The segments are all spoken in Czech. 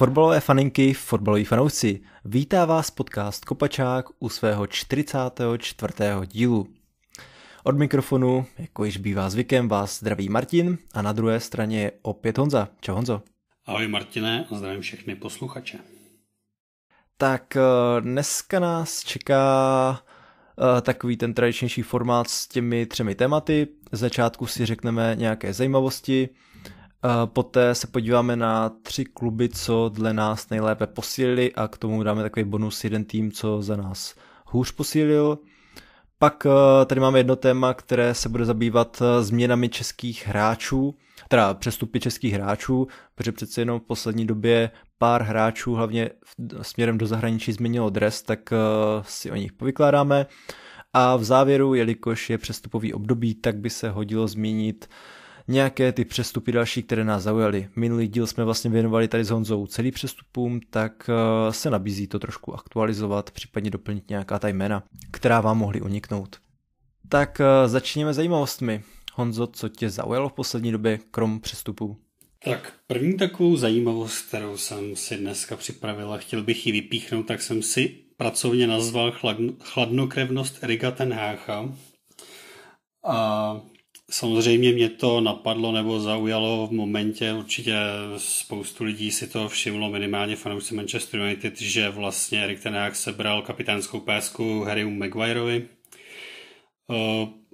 Fotbalové faninky, fotbaloví fanoušci, vítá vás podcast Kopačák u svého 44. dílu. Od mikrofonu, jako již bývá zvykem, vás zdraví Martin a na druhé straně je opět Honza. Čau Honzo. Ahoj Martine a zdravím všechny posluchače. Tak eh, dneska nás čeká eh, takový ten tradičnější formát s těmi třemi tématy. V začátku si řekneme nějaké zajímavosti, Poté se podíváme na tři kluby, co dle nás nejlépe posílili a k tomu dáme takový bonus jeden tým, co za nás hůř posílil. Pak eh, tady máme jedno téma, které se bude zabývat eh, změnami českých hráčů, teda přestupy českých hráčů, protože přece jenom v poslední době pár hráčů, hlavně směrem do zahraničí, změnilo dres, tak eh, si o nich povykládáme. A v závěru, jelikož je přestupový období, tak by se hodilo zmínit uh, nějaké ty přestupy další, které nás zaujaly. Minulý díl jsme vlastně věnovali tady s Honzou celý přestupům, tak eh, se nabízí to trošku aktualizovat, případně doplnit nějaká ta jména, která vám mohly uniknout. Tak eh, začněme zajímavostmi. Honzo, co tě zaujalo v poslední době, krom přestupů? Tak první takovou zajímavost, kterou jsem si dneska připravila, chtěl bych ji vypíchnout, tak jsem si pracovně nazval chladno, chladnokrevnost Erika Tenhácha. A Samozřejmě mě to napadlo nebo zaujalo v momentě, určitě spoustu lidí si to všimlo, minimálně fanoušci Manchester United, že vlastně Erik Ten Hag sebral kapitánskou pásku Harryu Maguireovi.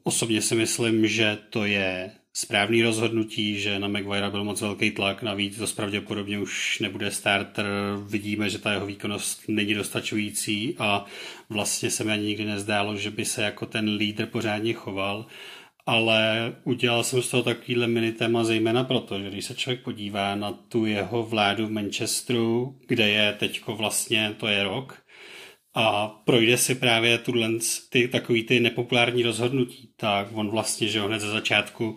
Osobně si myslím, že to je správný rozhodnutí, že na Maguire byl moc velký tlak, navíc to pravděpodobně už nebude starter, vidíme, že ta jeho výkonnost není dostačující a vlastně se mi ani nikdy nezdálo, že by se jako ten lídr pořádně choval ale udělal jsem z toho takovýhle mini téma zejména proto, že když se člověk podívá na tu jeho vládu v Manchesteru, kde je teďko vlastně, to je rok, a projde si právě tuhle, ty, takový ty nepopulární rozhodnutí, tak on vlastně, že hned ze začátku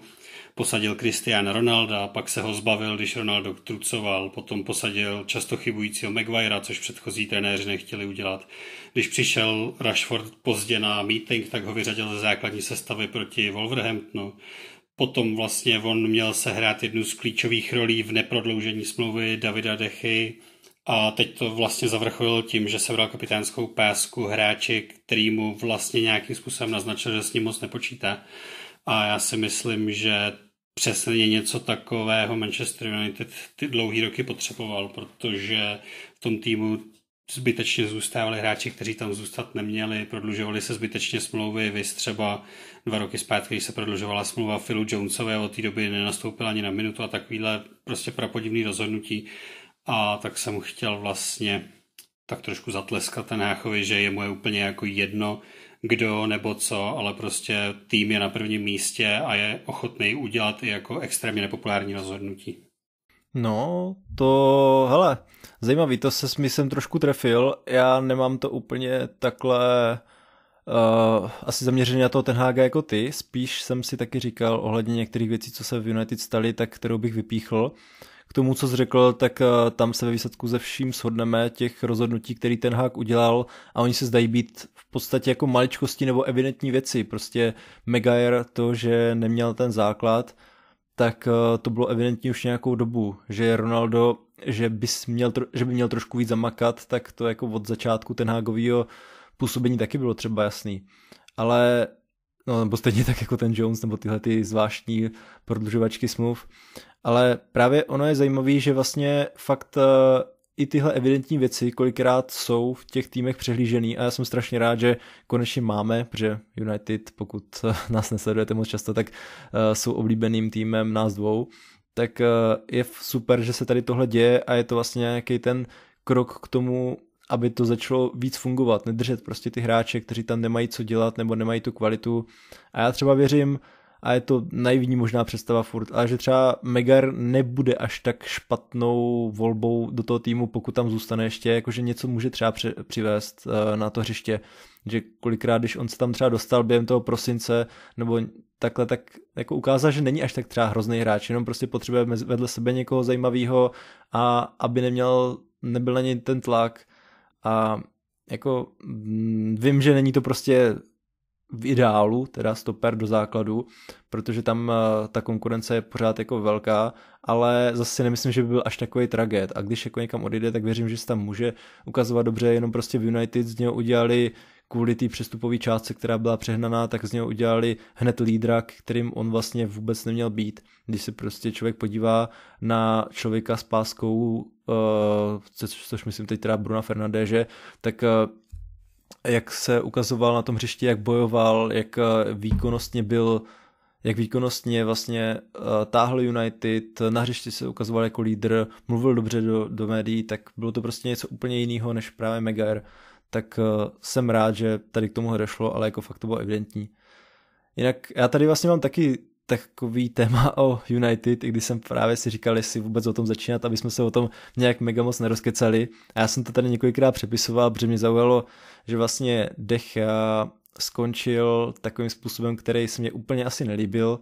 posadil Christian Ronalda, pak se ho zbavil, když Ronaldo trucoval, potom posadil často chybujícího Maguirea, což předchozí trenéři nechtěli udělat. Když přišel Rashford pozdě na meeting, tak ho vyřadil ze základní sestavy proti Wolverhamptonu. Potom vlastně on měl se hrát jednu z klíčových rolí v neprodloužení smlouvy Davida Dechy, a teď to vlastně zavrchoval tím, že sebral kapitánskou pásku hráči, který mu vlastně nějakým způsobem naznačil, že s ním moc nepočítá. A já si myslím, že přesně něco takového Manchester United ty dlouhý roky potřeboval, protože v tom týmu zbytečně zůstávali hráči, kteří tam zůstat neměli, prodlužovali se zbytečně smlouvy, vy třeba dva roky zpátky, když se prodlužovala smlouva Philu Jonesové, od té doby nenastoupila ani na minutu a takovýhle prostě prapodivný rozhodnutí a tak jsem chtěl vlastně tak trošku zatleskat ten Háchovi, že je mu je úplně jako jedno, kdo nebo co, ale prostě tým je na prvním místě a je ochotný udělat i jako extrémně nepopulární rozhodnutí. No, to, hele, zajímavý, to se smyslem trošku trefil, já nemám to úplně takhle uh, asi zaměřený na toho ten Haga jako ty, spíš jsem si taky říkal ohledně některých věcí, co se v United staly, tak kterou bych vypíchl, k tomu, co jsi řekl, tak eh, tam se ve výsledku ze vším shodneme těch rozhodnutí, který ten hák udělal a oni se zdají být v podstatě jako maličkosti nebo evidentní věci. Prostě Megair to, že neměl ten základ, tak eh, to bylo evidentní už nějakou dobu, že Ronaldo, že, bys měl, že by měl trošku víc zamakat, tak to jako od začátku ten hágovýho působení taky bylo třeba jasný. Ale no nebo stejně tak jako ten Jones nebo tyhle ty zvláštní prodlužovačky smluv, ale právě ono je zajímavé, že vlastně fakt eh, i tyhle evidentní věci kolikrát jsou v těch týmech přehlížený a já jsem strašně rád, že konečně máme, protože United, pokud eh, nás nesledujete moc často, tak eh, jsou oblíbeným týmem nás dvou, tak je super, že se tady tohle děje a je to vlastně nějaký ten krok k tomu aby to začalo víc fungovat, nedržet prostě ty hráče, kteří tam nemají co dělat nebo nemají tu kvalitu. A já třeba věřím, a je to naivní možná představa furt, ale že třeba Megar nebude až tak špatnou volbou do toho týmu, pokud tam zůstane ještě, jakože něco může třeba při, přivést eh, na to hřiště, že kolikrát, když on se tam třeba dostal během toho prosince, nebo takhle, tak jako ukázal, že není až tak třeba hrozný hráč, jenom prostě potřebuje vedle sebe někoho zajímavého a aby neměl, nebyl na něj ten tlak, a jako mm, vím, že není to prostě v ideálu, teda stoper do základu, protože tam eh, ta konkurence je pořád jako velká, ale zase si nemyslím, že by byl až takový traget. A když jako někam odjede, tak věřím, že se tam může ukazovat dobře, jenom prostě v United z něho udělali kvůli té přestupové částce, která byla přehnaná, tak z něho udělali hned lídra, kterým on vlastně vůbec neměl být. Když se prostě člověk podívá na člověka s páskou, eh, což myslím teď teda Bruna Fernandéže, tak eh, jak se ukazoval na tom hřišti, jak bojoval, jak eh, výkonnostně byl jak výkonnostně vlastně uh, táhl United, na hřišti se ukazoval jako lídr, mluvil dobře do, do médií, tak bylo to prostě něco úplně jiného než právě Megair tak eh, jsem rád, že tady k tomu došlo, ale jako fakt to bylo evidentní. Jinak já tady vlastně mám taky takový téma o United, i když jsem právě si říkal, jestli vůbec o tom začínat, aby jsme se o tom nějak mega moc nerozkecali. A já jsem to tady několikrát přepisoval, protože mě zaujalo, že vlastně Dech eh, skončil takovým způsobem, který se mě úplně asi nelíbil,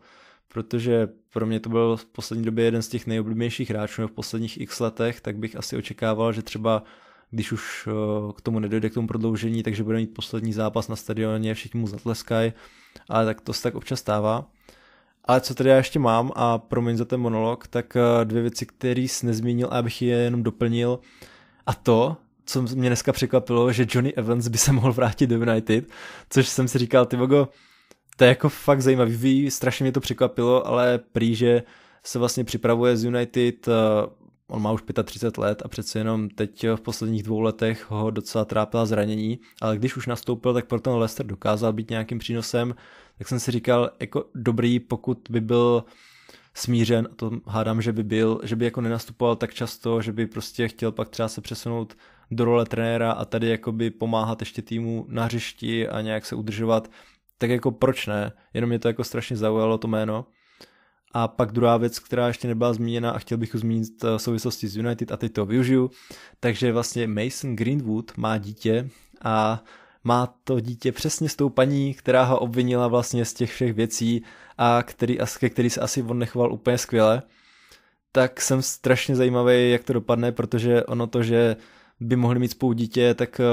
protože pro mě to byl v poslední době jeden z těch nejoblíbenějších hráčů v posledních x letech, tak bych asi očekával, že třeba když už eh, k tomu nedojde k tomu prodloužení, takže bude mít poslední zápas na stadioně, všichni mu zatleskají, ale tak to se tak občas stává. Ale co tady já ještě mám a promiň za ten monolog, tak eh, dvě věci, které jsi nezmínil a abych je jenom doplnil a to, co mě dneska překvapilo, že Johnny Evans by se mohl vrátit do United, což jsem si říkal, ty vogo, to je jako fakt zajímavý, strašně mě to překvapilo, ale prý, že se vlastně připravuje z United eh, on má už 35 let a přece jenom teď v posledních dvou letech ho docela trápila zranění, ale když už nastoupil, tak pro ten Leicester dokázal být nějakým přínosem, tak jsem si říkal, jako dobrý, pokud by byl smířen, a to hádám, že by byl, že by jako nenastupoval tak často, že by prostě chtěl pak třeba se přesunout do role trenéra a tady jakoby pomáhat ještě týmu na hřišti a nějak se udržovat, tak jako proč ne? Jenom mě to jako strašně zaujalo to jméno a pak druhá věc, která ještě nebyla zmíněna a chtěl bych ho zmínit eh, v souvislosti s United a teď to využiju, takže vlastně Mason Greenwood má dítě a má to dítě přesně s tou paní, která ho obvinila vlastně z těch všech věcí a který, ke který se asi on nechoval úplně skvěle, tak jsem strašně zajímavý, jak to dopadne, protože ono to, že by mohli mít spolu dítě, tak eh,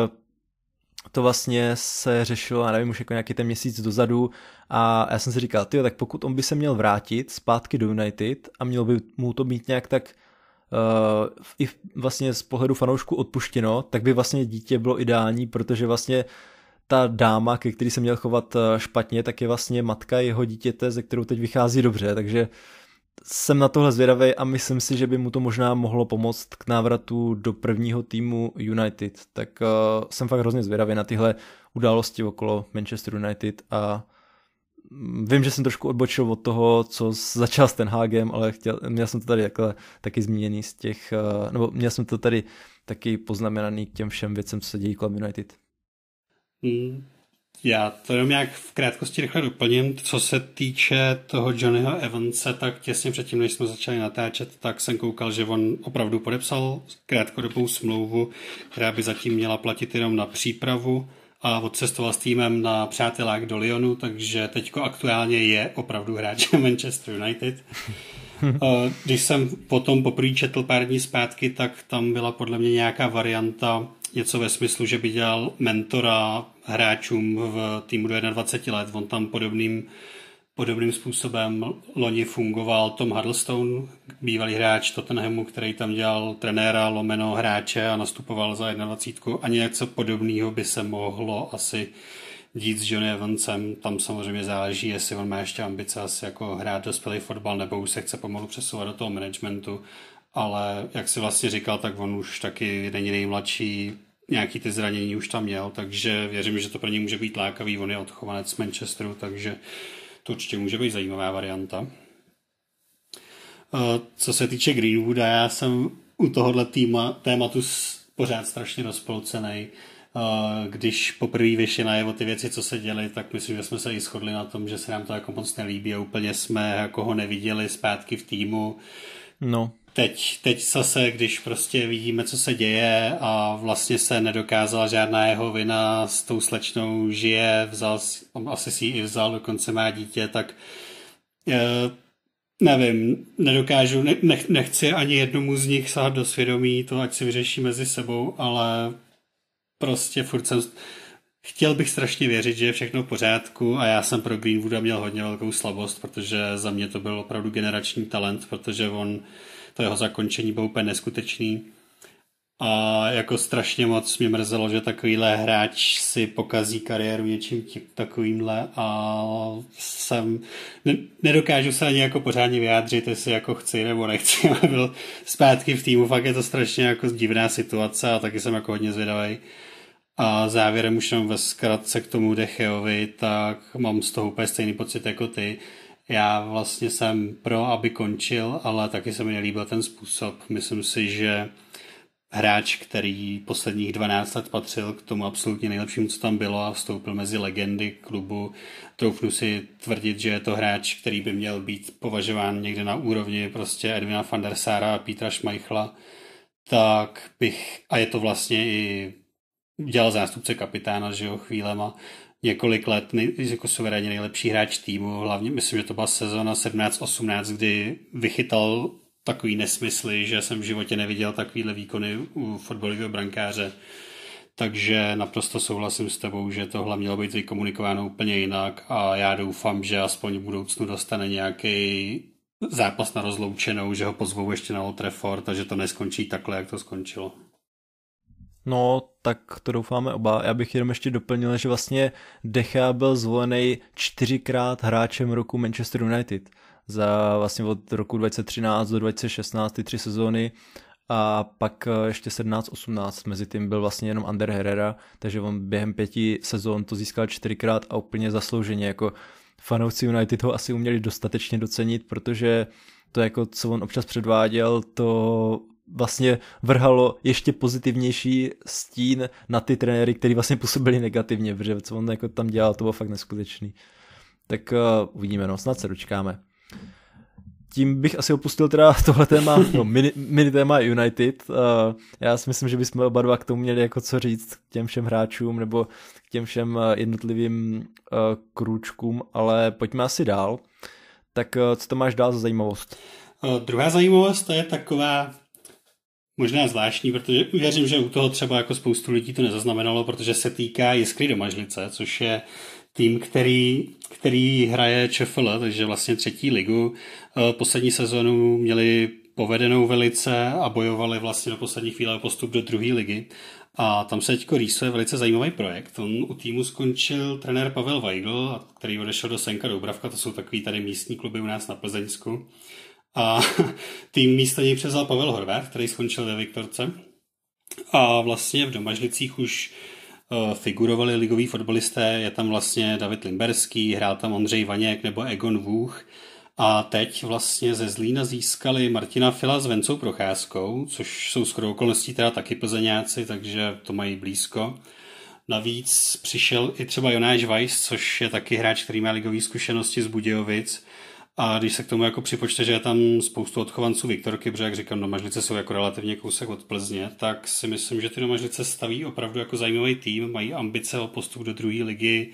to vlastně se řešilo, já nevím, už jako nějaký ten měsíc dozadu a já jsem si říkal, ty, tak pokud on by se měl vrátit zpátky do United a měl by mu to být nějak tak uh, i vlastně z pohledu fanoušku odpuštěno, tak by vlastně dítě bylo ideální, protože vlastně ta dáma, ke který se měl chovat eh, špatně, tak je vlastně matka jeho dítěte, ze kterou teď vychází dobře, takže jsem na tohle zvědavý a myslím si, že by mu to možná mohlo pomoct k návratu do prvního týmu United. Tak uh, jsem fakt hrozně zvědavý na tyhle události okolo Manchester United a vím, že jsem trošku odbočil od toho, co začal s ten hágem, ale chtěl, měl jsem to tady takhle taky zmíněný z těch, eh, nebo měl jsem to tady taky poznamenaný k těm všem věcem, co se dějí kolem United. Hmm. Já to jenom nějak v krátkosti rychle doplním. Co se týče toho Johnnyho Evansa, tak těsně předtím, než jsme začali natáčet, tak jsem koukal, že on opravdu podepsal krátkodobou smlouvu, která by zatím měla platit jenom na přípravu a odcestoval s týmem na přátelák do Lyonu, takže teďko aktuálně je opravdu hráč Manchester United. Když jsem potom poprvé četl pár dní zpátky, tak tam byla podle mě nějaká varianta, něco ve smyslu, že by dělal mentora hráčům v týmu do 21 let. On tam podobným Podobným způsobem loni fungoval Tom Huddlestone, bývalý hráč Tottenhamu, který tam dělal trenéra, lomeno hráče a nastupoval za 21. A něco podobného by se mohlo asi dít s Johnny Evansem. Tam samozřejmě záleží, jestli on má ještě ambice asi jako hrát dospělý fotbal, nebo už se chce pomalu přesouvat do toho managementu. Ale jak si vlastně říkal, tak on už taky není nejmladší, nějaký ty zranění už tam měl, takže věřím, že to pro něj může být lákavý. On je odchovanec z Manchesteru, takže to určitě může být zajímavá varianta. Eh, co se týče Greenwooda, já jsem u tohohle týma, tématu pořád strašně rozpolcený. Eh, když poprvé vyšly najevo ty věci, co se děly, tak myslím, že jsme se i shodli na tom, že se nám to jako moc nelíbí a úplně jsme jako ho neviděli zpátky v týmu. No teď, teď zase, když prostě vidíme, co se děje a vlastně se nedokázala žádná jeho vina s tou slečnou žije, vzal, on asi si ji i vzal, dokonce má dítě, tak eh, nevím, nedokážu, ne, nechci ani jednomu z nich sát do svědomí, to ať si vyřeší mezi sebou, ale prostě furt jsem, chtěl bych strašně věřit, že je všechno v pořádku a já jsem pro Greenwooda měl hodně velkou slabost, protože za mě to byl opravdu generační talent, protože on to jeho zakončení bylo úplně neskutečný. A jako strašně moc mě mrzelo, že takovýhle hráč si pokazí kariéru něčím takovýmhle a jsem, ne, nedokážu se ani jako pořádně vyjádřit, jestli jako chci nebo nechci, ale byl zpátky v týmu, fakt je to strašně jako divná situace a taky jsem jako hodně zvědavý. A závěrem už jenom ve zkratce k tomu Decheovi, tak mám z toho úplně stejný pocit jako ty já vlastně jsem pro, aby končil, ale taky se mi nelíbil ten způsob. Myslím si, že hráč, který posledních 12 let patřil k tomu absolutně nejlepším, co tam bylo a vstoupil mezi legendy klubu. Troufnu si tvrdit, že je to hráč, který by měl být považován někde na úrovni prostě Edvina van der Sára a Petra Schmeichla, tak bych, a je to vlastně i dělal zástupce kapitána, že jo, chvílema, několik let nej, jako suverénně nejlepší hráč týmu, hlavně myslím, že to byla sezona 17-18, kdy vychytal takový nesmysly, že jsem v životě neviděl takovýhle výkony u fotbalového brankáře. Takže naprosto souhlasím s tebou, že tohle mělo být vykomunikováno úplně jinak a já doufám, že aspoň v budoucnu dostane nějaký zápas na rozloučenou, že ho pozvou ještě na Old Trafford, takže to neskončí takhle, jak to skončilo. No, tak to doufáme oba. Já bych jenom ještě doplnil, že vlastně Decha byl zvolený čtyřikrát hráčem roku Manchester United za vlastně od roku 2013 do 2016 ty tři sezóny a pak eh, ještě 17-18 mezi tím byl vlastně jenom Ander Herrera, takže on během pěti sezón to získal čtyřikrát a úplně zaslouženě, jako fanouci United ho asi uměli dostatečně docenit, protože to jako, co on občas předváděl, to vlastně vrhalo ještě pozitivnější stín na ty trenéry, který vlastně působili negativně, protože co on jako tam dělal, to bylo fakt neskutečný. Tak uh, uvidíme, no, snad se dočkáme. Tím bych asi opustil teda tohle téma, no, mini, mini téma United. Uh, já si myslím, že bychom oba dva k tomu měli jako co říct, k těm všem hráčům nebo k těm všem eh, jednotlivým uh, krůčkům, ale pojďme asi dál. Tak uh, co to máš dál za zajímavost? Druhá zajímavost to je taková možná zvláštní, protože věřím, že u toho třeba jako spoustu lidí to nezaznamenalo, protože se týká Jiskry Domažlice, což je tým, který, který hraje ČFL, takže vlastně třetí ligu. Eh, poslední sezonu měli povedenou velice a bojovali vlastně na poslední chvíli o postup do druhé ligy. A tam se teďko rýsuje velice zajímavý projekt. On u týmu skončil trenér Pavel Weigl, který odešel do Senka Doubravka, to jsou takový tady místní kluby u nás na Plzeňsku. A tým místo něj převzal Pavel Horváth, který skončil ve Viktorce. A vlastně v Domažlicích už eh, figurovali ligoví fotbalisté, je tam vlastně David Limberský, hrál tam Ondřej Vaněk nebo Egon Vůch. A teď vlastně ze Zlína získali Martina Fila s Vencou Procházkou, což jsou skoro okolností teda taky plzeňáci, takže to mají blízko. Navíc přišel i třeba Jonáš Weiss, což je taky hráč, který má ligové zkušenosti z Budějovic a když se k tomu jako připočte, že je tam spoustu odchovanců Viktorky, protože jak říkám, domažlice jsou jako relativně kousek od Plzně, tak si myslím, že ty domažlice staví opravdu jako zajímavý tým, mají ambice o postup do druhé ligy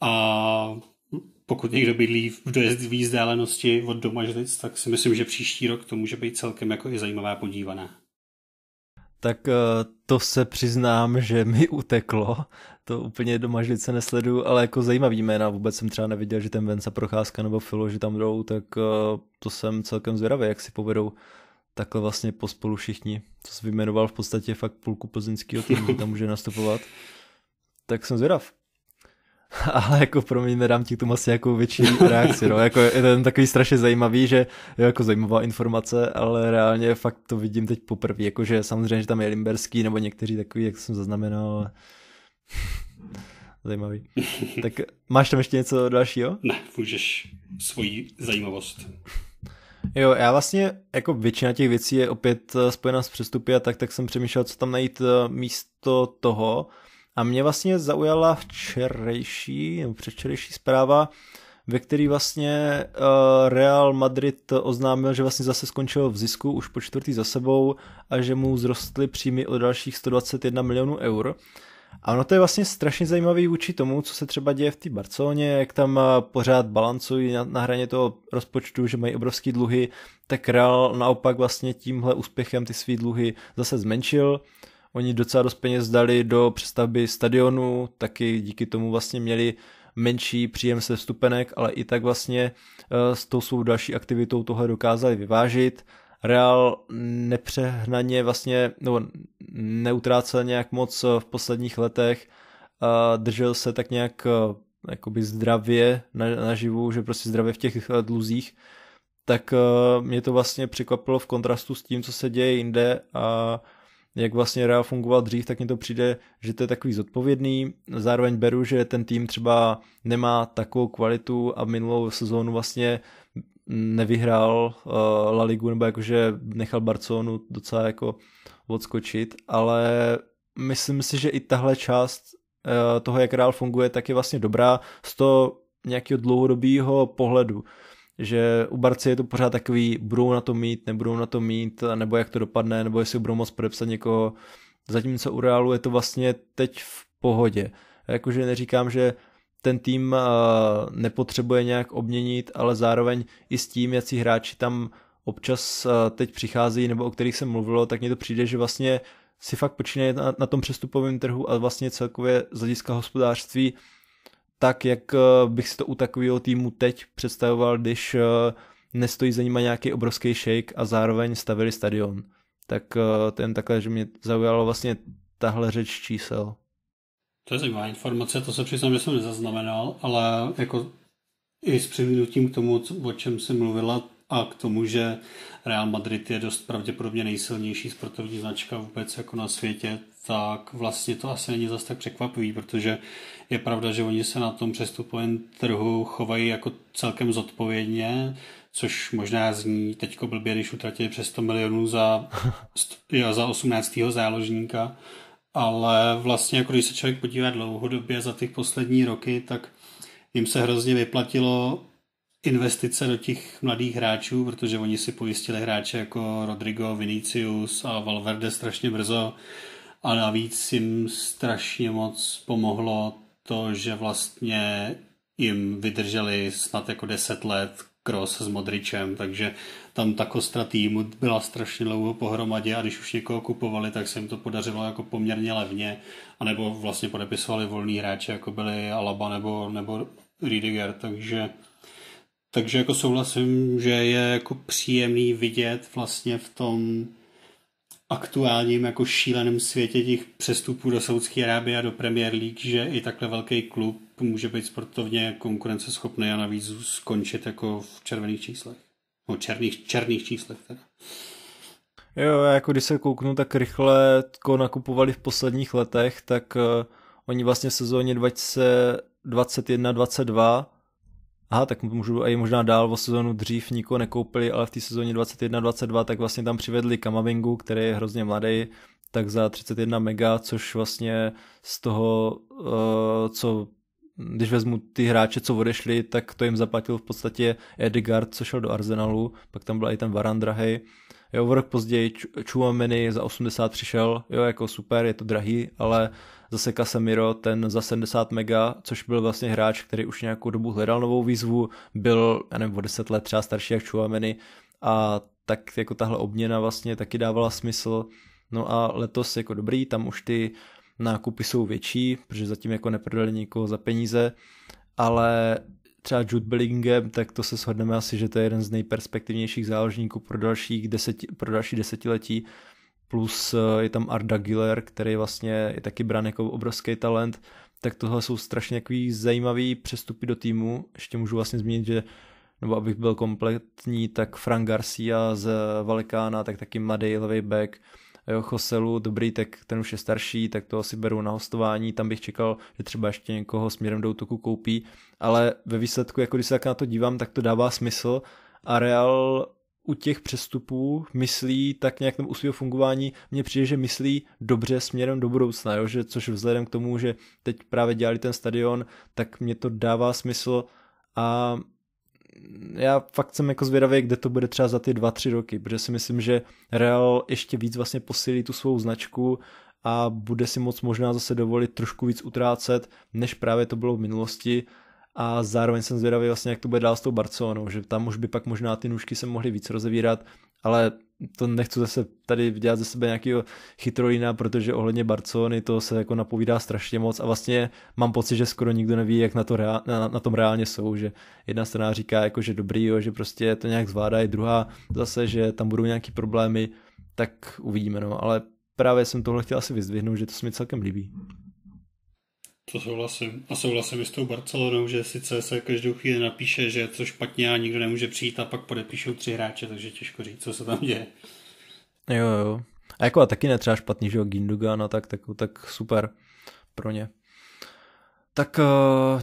a pokud někdo bydlí v dojezdové vzdálenosti od domažlic, tak si myslím, že příští rok to může být celkem jako i zajímavé podívané tak eh, to se přiznám, že mi uteklo. To úplně do mažlice nesledu, ale jako zajímavý jména. Vůbec jsem třeba neviděl, že ten Venca Procházka nebo Filo, že tam jdou, tak eh, to jsem celkem zvědavý, jak si povedou takhle vlastně pospolu všichni. To se vyjmenoval v podstatě fakt půlku plzeňského týmu, tam může nastupovat. Tak jsem zvědav. ale jako pro mě nedám ti k tomu asi jako větší reakci, no, jako je ten takový strašně zajímavý, že je jako zajímavá informace, ale reálně fakt to vidím teď poprvé, jakože samozřejmě, že tam je Limberský nebo někteří takový, jak jsem zaznamenal, ale... zajímavý. Tak máš tam ještě něco dalšího? Ne, můžeš svoji zajímavost. Jo, já vlastně, jako většina těch věcí je opět eh, spojena s přestupy a tak, tak jsem přemýšlel, co tam najít eh, místo toho, a mě vlastně zaujala včerejší, nebo předčerejší zpráva, ve který vlastně eh, Real Madrid oznámil, že vlastně zase skončil v zisku už po čtvrtý za sebou a že mu zrostly příjmy o dalších 121 milionů eur. A ono to je vlastně strašně zajímavý vůči tomu, co se třeba děje v té Barceloně, jak tam eh, pořád balancují na, na hraně toho rozpočtu, že mají obrovské dluhy, tak Real naopak vlastně tímhle úspěchem ty své dluhy zase zmenšil. Oni docela dost peněz dali do přestavby stadionu, taky díky tomu vlastně měli menší příjem se vstupenek, ale i tak vlastně eh, s tou svou další aktivitou tohle dokázali vyvážit. Real nepřehnaně vlastně, nebo neutrácel nějak moc eh, v posledních letech, držel se tak nějak eh, jakoby zdravě naživu, že prostě zdravě v těch dluzích, tak mě to vlastně překvapilo v kontrastu s tím, co se děje jinde a jak vlastně Real fungoval dřív, tak mi to přijde, že to je takový zodpovědný. Zároveň beru, že ten tým třeba nemá takovou kvalitu a minulou sezónu vlastně nevyhrál eh, La Ligu, nebo jakože nechal Barcelonu docela jako odskočit, ale myslím si, že i tahle část eh, toho, jak Real funguje, tak je vlastně dobrá z toho nějakého dlouhodobého pohledu že u Barci je to pořád takový, budou na to mít, nebudou na to mít, nebo jak to dopadne, nebo jestli budou moc podepsat někoho, zatímco u Realu je to vlastně teď v pohodě. Jakože neříkám, že ten tým nepotřebuje nějak obměnit, ale zároveň i s tím, si hráči tam občas teď přicházejí, nebo o kterých se mluvilo, tak mně to přijde, že vlastně si fakt počínají na, na tom přestupovém trhu a vlastně celkově z hlediska hospodářství uh, tak, jak eh, bych si to u takového týmu teď představoval, když eh, nestojí za nima nějaký obrovský shake a zároveň stavili stadion. Tak eh, ten takhle, že mě zaujalo vlastně tahle řeč čísel. To je zajímavá informace, to se přiznám, že jsem nezaznamenal, ale jako i s přivinutím k tomu, o čem jsi mluvila, a k tomu, že Real Madrid je dost pravděpodobně nejsilnější sportovní značka vůbec jako na světě, tak vlastně to asi není zas tak překvapivý, protože je pravda, že oni se na tom přestupovém trhu chovají jako celkem zodpovědně, což možná zní teďko blbě, když utratili přes 100 milionů za, jo, za 18. záložníka, ale vlastně jako když se člověk podívá dlouhodobě za ty poslední roky, tak jim se hrozně vyplatilo investice do těch mladých hráčů, protože oni si pojistili hráče jako Rodrigo, Vinicius a Valverde strašně brzo a navíc jim strašně moc pomohlo to, že vlastně jim vydrželi snad jako 10 let kros s Modričem, takže tam ta kostra týmu byla strašně dlouho pohromadě a když už někoho kupovali, tak se jim to podařilo jako poměrně levně, anebo vlastně podepisovali volný hráče, jako byli Alaba nebo, nebo Riediger, takže takže jako souhlasím, že je jako příjemný vidět vlastně v tom aktuálním jako šíleném světě těch přestupů do Saudské Arábie a do Premier League, že i takhle velký klub může být sportovně konkurenceschopný a navíc skončit jako v červených číslech. No černých, černých číslech teda. Jo, já jako když se kouknu tak rychle, jako nakupovali v posledních letech, tak uh, oni vlastně v sezóně 2021-22 Aha, tak můžu i možná dál o sezonu dřív nikoho nekoupili, ale v té sezóně 21-22 tak vlastně tam přivedli Kamavingu, který je hrozně mladý, tak za 31 mega, což vlastně z toho, eh, co když vezmu ty hráče, co odešli, tak to jim zaplatil v podstatě Edgard, co šel do Arsenalu, pak tam byl i ten Varan drahej. Jo, o rok později Chuameni za 80 přišel, jo, jako super, je to drahý, ale uh, Zase Casemiro, ten za 70 mega, což byl vlastně hráč, který už nějakou dobu hledal novou výzvu, byl, já nevím, o 10 let třeba starší jak Chuameni a tak jako tahle obměna vlastně taky dávala smysl. No a letos jako dobrý, tam už ty nákupy jsou větší, protože zatím jako neprodali nikoho za peníze, ale třeba Jude Bellingham, tak to se shodneme asi, že to je jeden z nejperspektivnějších záložníků pro, dalších deseti, pro další desetiletí, plus eh, je tam Arda Giller, který vlastně je taky brán jako obrovský talent, tak tohle jsou strašně takový zajímavý přestupy do týmu. Ještě můžu vlastně zmínit, že nebo abych byl kompletní, tak Frank Garcia z Valikána, tak taky mladý levý back, jo, Choselu, dobrý, tak ten už je starší, tak to asi beru na hostování, tam bych čekal, že třeba ještě někoho směrem do útoku koupí, ale ve výsledku, jako když se tak na to dívám, tak to dává smysl a Real u těch přestupů myslí tak nějak tomu u svého fungování, mně přijde, že myslí dobře směrem do budoucna, jo? Že, což vzhledem k tomu, že teď právě dělali ten stadion, tak mě to dává smysl a já fakt jsem jako zvědavý, kde to bude třeba za ty dva, tři roky, protože si myslím, že Real ještě víc vlastně posílí tu svou značku a bude si moc možná zase dovolit trošku víc utrácet, než právě to bylo v minulosti, a zároveň jsem zvědavý vlastně, jak to bude dál s tou Barcelonou, že tam už by pak možná ty nůžky se mohly víc rozevírat, ale to nechci zase tady dělat ze sebe nějakého chytrolína, protože ohledně Barcelony to se jako napovídá strašně moc a vlastně mám pocit, že skoro nikdo neví, jak na, to reál, na, na tom reálně jsou, že jedna strana říká jako, že dobrý, jo, že prostě to nějak zvládají, druhá zase, že tam budou nějaký problémy, tak uvidíme, no, ale právě jsem tohle chtěl asi vyzdvihnout, že to se mi celkem líbí. To souhlasím. A souhlasím i s tou Barcelonou, že sice se každou chvíli napíše, že je to špatně a nikdo nemůže přijít a pak podepíšou tři hráče, takže těžko říct, co se tam děje. Jo, jo. A jako a taky netřeba špatný, že jo, Gindugan a tak, tak, tak super pro ně. Tak eh,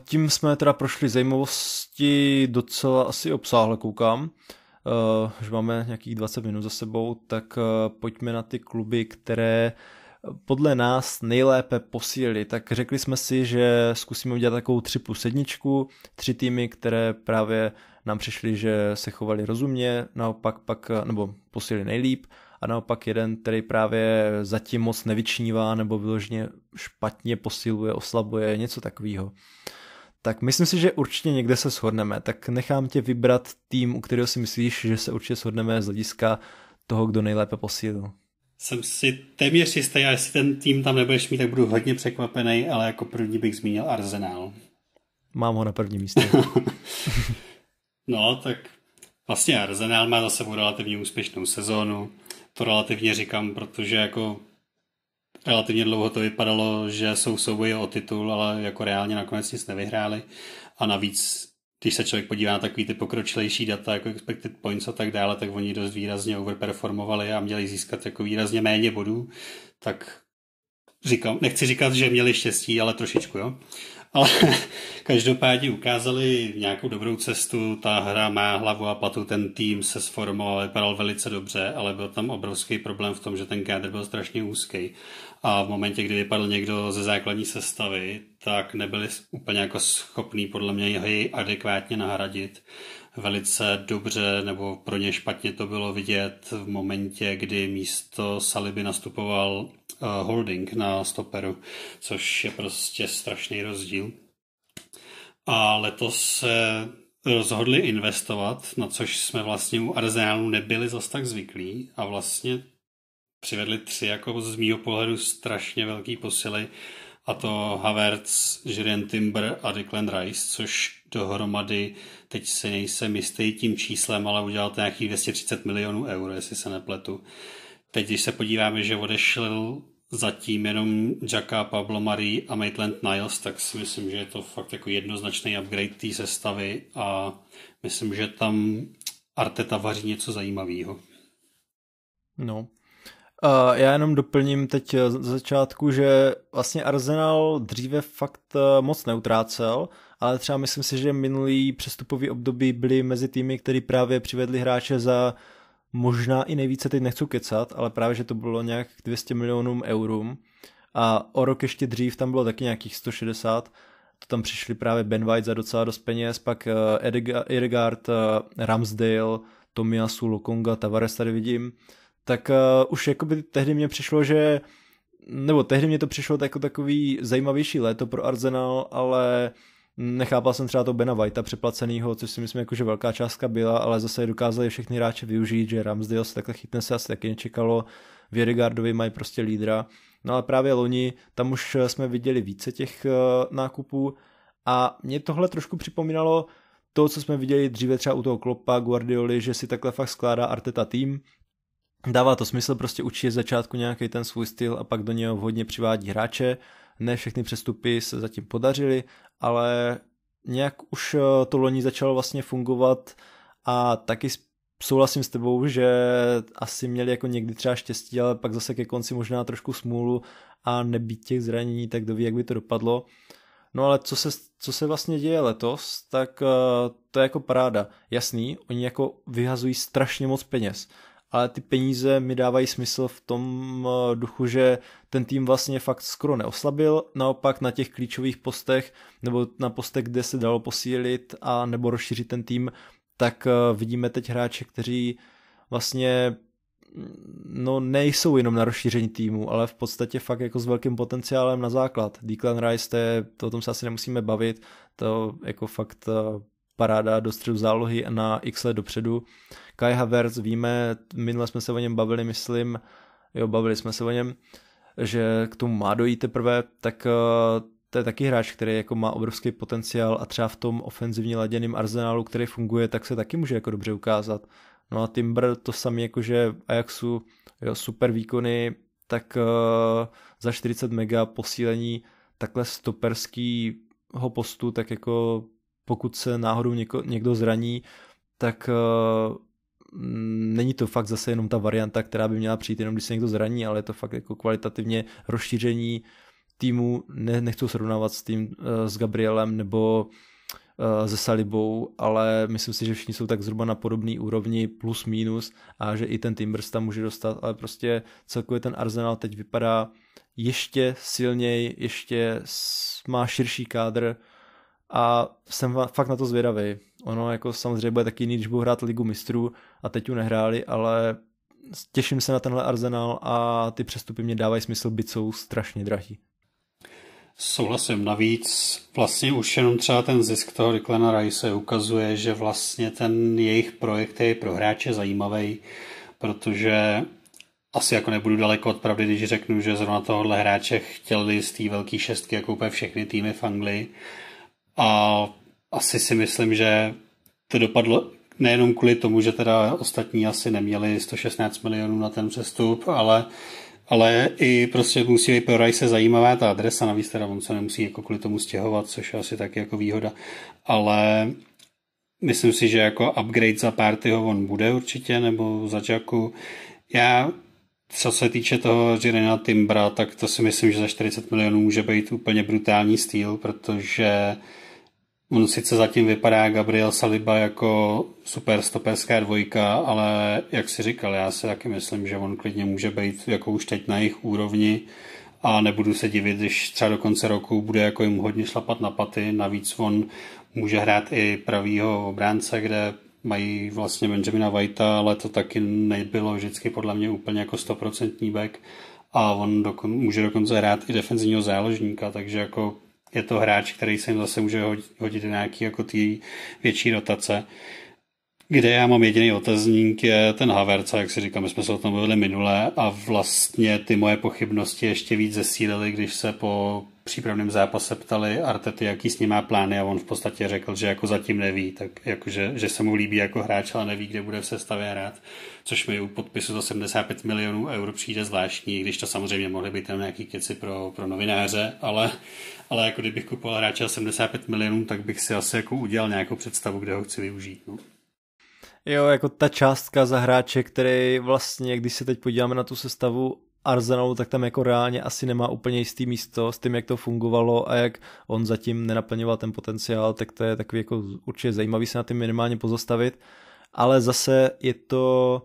tím jsme teda prošli zajímavosti docela asi obsáhle, koukám. Eh, že máme nějakých 20 minut za sebou, tak eh, pojďme na ty kluby, které podle nás nejlépe posílili, tak řekli jsme si, že zkusíme udělat takovou 3 plus 1, tři týmy, které právě nám přišli, že se chovali rozumně, naopak pak, nebo posílili nejlíp, a naopak jeden, který právě zatím moc nevyčnívá nebo vyloženě špatně posiluje, oslabuje, něco takového. Tak myslím si, že určitě někde se shodneme, tak nechám tě vybrat tým, u kterého si myslíš, že se určitě shodneme z hlediska toho, kdo nejlépe posílil jsem si téměř jistý, a jestli ten tým tam nebudeš mít, tak budu hodně překvapený, ale jako první bych zmínil Arsenal. Mám ho na prvním místě. no, tak vlastně Arsenal má za sebou relativně úspěšnou sezónu. To relativně říkám, protože jako relativně dlouho to vypadalo, že jsou souboje o titul, ale jako reálně nakonec nic nevyhráli. A navíc když se člověk podívá na takový ty pokročilejší data, jako expected points a tak dále, tak oni dost výrazně overperformovali a měli získat jako výrazně méně bodů, tak říkám, nechci říkat, že měli štěstí, ale trošičku, jo. Ale každopádně ukázali nějakou dobrou cestu, ta hra má hlavu a patu, ten tým se sformoval, vypadal velice dobře, ale byl tam obrovský problém v tom, že ten kádr byl strašně úzký a v momentě, kdy vypadl někdo ze základní sestavy, tak nebyli úplně jako schopní podle mě jej adekvátně nahradit. Velice dobře nebo pro ně špatně to bylo vidět v momentě, kdy místo Saliby nastupoval eh, holding na stoperu, což je prostě strašný rozdíl. A letos se rozhodli investovat, na což jsme vlastně u Arsenalu nebyli zas tak zvyklí a vlastně přivedli tři jako z mýho pohledu strašně velký posily a to Havertz, Jiren Timber a Declan Rice, což dohromady, teď se nejsem jistý tím číslem, ale udělal to nějakých 230 milionů eur, jestli se nepletu. Teď, když se podíváme, že odešel zatím jenom Jacka, Pablo Marí a Maitland Niles, tak si myslím, že je to fakt jako jednoznačný upgrade té sestavy a myslím, že tam Arteta vaří něco zajímavého. No, Uh, já jenom doplním teď z začátku, že vlastně Arsenal dříve fakt eh, moc neutrácel, ale třeba myslím si, že minulý přestupový období byly mezi týmy, který právě přivedli hráče za možná i nejvíce, teď nechci kecat, ale právě, že to bylo nějak 200 milionům eurům a o rok ještě dřív tam bylo taky nějakých 160, to tam přišli právě Ben White za docela dost peněz, pak Edgard, eh, eh, Ramsdale, Tomiasu, Lokonga, Tavares tady vidím, tak uh, už jakoby tehdy mě přišlo, že nebo tehdy mě to přišlo jako takový zajímavější léto pro Arsenal, ale nechápal jsem třeba to Bena Whitea přeplaceného, což si myslím jako, že velká částka byla, ale zase dokázali všechny hráče využít, že Ramsdale se takhle chytne se asi taky nečekalo, v mají prostě lídra, no ale právě loni, tam už eh, jsme viděli více těch uh, nákupů a mě tohle trošku připomínalo to, co jsme viděli dříve třeba u toho Kloppa, Guardioli, že si takhle fakt skládá Arteta tým, dává to smysl prostě učit z začátku nějaký ten svůj styl a pak do něho vhodně přivádí hráče. Ne všechny přestupy se zatím podařily, ale nějak už eh, to loni začalo vlastně fungovat a taky souhlasím s tebou, že asi měli jako někdy třeba štěstí, ale pak zase ke konci možná trošku smůlu a nebýt těch zranění, tak kdo ví, jak by to dopadlo. No ale co se, co se vlastně děje letos, tak eh, to je jako paráda. Jasný, oni jako vyhazují strašně moc peněz ale ty peníze mi dávají smysl v tom eh, duchu, že ten tým vlastně fakt skoro neoslabil, naopak na těch klíčových postech nebo na postech, kde se dalo posílit a nebo rozšířit ten tým, tak eh, vidíme teď hráče, kteří vlastně mm, no nejsou jenom na rozšíření týmu, ale v podstatě fakt jako s velkým potenciálem na základ. Declan Rice, to je, to o tom se asi nemusíme bavit, to jako fakt eh, paráda do středu zálohy na x let dopředu. Kai Havertz víme, minule jsme se o něm bavili, myslím, jo, bavili jsme se o něm, že k tomu má dojít teprve, tak eh, to je taky hráč, který jako má obrovský potenciál a třeba v tom ofenzivně laděném arzenálu, který funguje, tak se taky může jako dobře ukázat. No a Timber to samý jakože Ajaxu jo, super výkony, tak eh, za 40 mega posílení takhle stoperskýho postu, tak jako pokud se náhodou něko, někdo zraní, tak uh, není to fakt zase jenom ta varianta, která by měla přijít jenom když se někdo zraní, ale je to fakt jako kvalitativně rozšíření týmu, ne, nechci srovnávat s tým uh, s Gabrielem nebo eh, se Salibou, ale myslím si, že všichni jsou tak zhruba na podobné úrovni plus minus a že i ten Timbers tam může dostat, ale prostě celkově ten Arsenal teď vypadá ještě silněji, ještě má širší kádr, a jsem fakt na to zvědavý. Ono jako samozřejmě bude taky jiný, když budou hrát Ligu mistrů a teď ju nehráli, ale těším se na tenhle arzenál a ty přestupy mě dávají smysl, byť jsou strašně drahý. Souhlasím. Navíc vlastně už jenom třeba ten zisk toho riklena Rice ukazuje, že vlastně ten jejich projekt je pro hráče zajímavý, protože asi jako nebudu daleko od pravdy, když řeknu, že zrovna tohohle hráče chtěli z té velké šestky jako úplně všechny týmy v Anglii, a asi si myslím, že to dopadlo nejenom kvůli tomu, že teda ostatní asi neměli 116 milionů na ten přestup, ale, ale i prostě musí být pro Rice zajímavá ta adresa, navíc teda on se nemusí jako kvůli tomu stěhovat, což je asi taky jako výhoda, ale myslím si, že jako upgrade za partyho on bude určitě, nebo za Jacku. Já co se týče toho Jirena Timbra, tak to si myslím, že za 40 milionů může být úplně brutální styl, protože On sice zatím vypadá Gabriel Saliba jako super stoperská dvojka, ale jak si říkal, já si taky myslím, že on klidně může být jako už teď na jejich úrovni a nebudu se divit, když třeba do konce roku bude jako jim hodně šlapat na paty, navíc on může hrát i pravýho obránce, kde mají vlastně Benjamina Vajta, ale to taky nebylo vždycky podle mě úplně jako stoprocentní back a on dokon, může dokonce hrát i defenzivního záložníka, takže jako je to hráč, který se jim zase může hodit nějaký jako ty větší dotace. Kde já mám jediný otazník je ten Havertz, jak si říkám, my jsme se o tom mluvili minule a vlastně ty moje pochybnosti ještě víc zesílily, když se po přípravném zápase ptali Artety, jaký s ním má plány a on v podstatě řekl, že jako zatím neví, tak jako že, že se mu líbí jako hráč, ale neví, kde bude v sestavě hrát, což mi u podpisu za 75 milionů eur přijde zvláštní, když to samozřejmě mohly být tam nějaký keci pro, pro novináře, ale, ale jako kdybych kupoval hráče za 75 milionů, tak bych si asi jako udělal nějakou představu, kde ho chci využít. No. Jo, jako ta částka za hráče, který vlastně, když se teď podíváme na tu sestavu Arsenalu, tak tam jako reálně asi nemá úplně jistý místo s tím, jak to fungovalo a jak on zatím nenaplňoval ten potenciál, tak to je takový jako určitě zajímavý se na tím minimálně pozastavit. Ale zase je to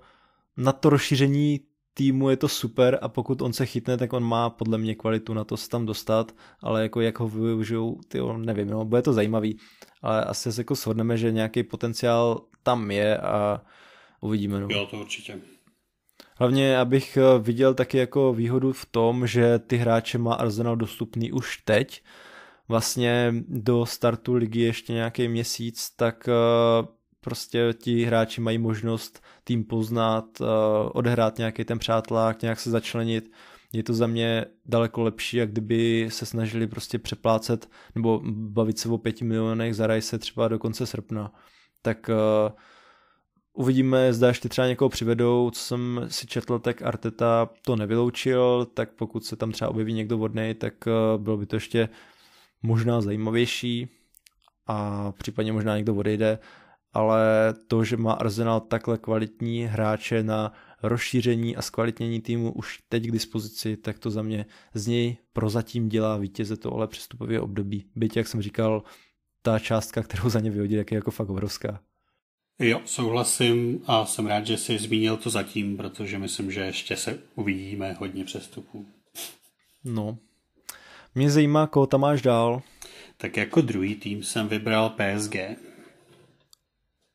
na to rozšíření týmu je to super a pokud on se chytne, tak on má podle mě kvalitu na to se tam dostat, ale jako jak ho využijou, ty nevím, no, bude to zajímavý, ale asi se jako shodneme, že nějaký potenciál tam je a uvidíme. No. Jo, to určitě. Hlavně, abych eh, viděl taky jako výhodu v tom, že ty hráče má Arsenal dostupný už teď, vlastně do startu ligy ještě nějaký měsíc, tak eh, prostě ti hráči mají možnost tým poznat, eh, odehrát nějaký ten přátelák, nějak se začlenit. Je to za mě daleko lepší, jak kdyby se snažili prostě přeplácet nebo bavit se o pěti milionech za se třeba do konce srpna. Tak uh, Uvidíme, zda ještě třeba někoho přivedou, co jsem si četl, tak Arteta to nevyloučil, tak pokud se tam třeba objeví někdo vodný, tak eh, bylo by to ještě možná zajímavější a případně možná někdo odejde, ale to, že má Arsenal takhle kvalitní hráče na rozšíření a zkvalitnění týmu už teď k dispozici, tak to za mě z něj prozatím dělá vítěze tohle přestupové období. Byť, jak jsem říkal, ta částka, kterou za ně vyhodí, je jako fakt obrovská. Jo, souhlasím a jsem rád, že jsi zmínil to zatím, protože myslím, že ještě se uvidíme hodně přestupů. No. Mě zajímá, koho tam máš dál. Tak jako druhý tým jsem vybral PSG.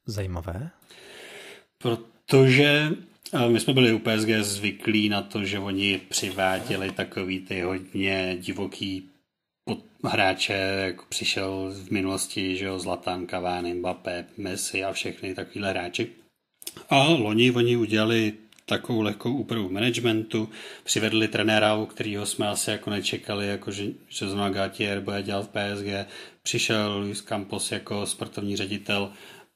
Zajímavé. Protože eh, my jsme byli u PSG zvyklí na to, že oni přiváděli takový ty hodně divoký hráče, jako přišel v minulosti, že jo, Zlatan, Cavani, Mbappé, Messi a všechny takovýhle hráči. A loni oni udělali takovou lehkou úpravu managementu, přivedli trenéra, u kterého jsme asi jako nečekali, jako že, že zrovna Gatier bude dělat PSG, přišel Luis Campos jako sportovní ředitel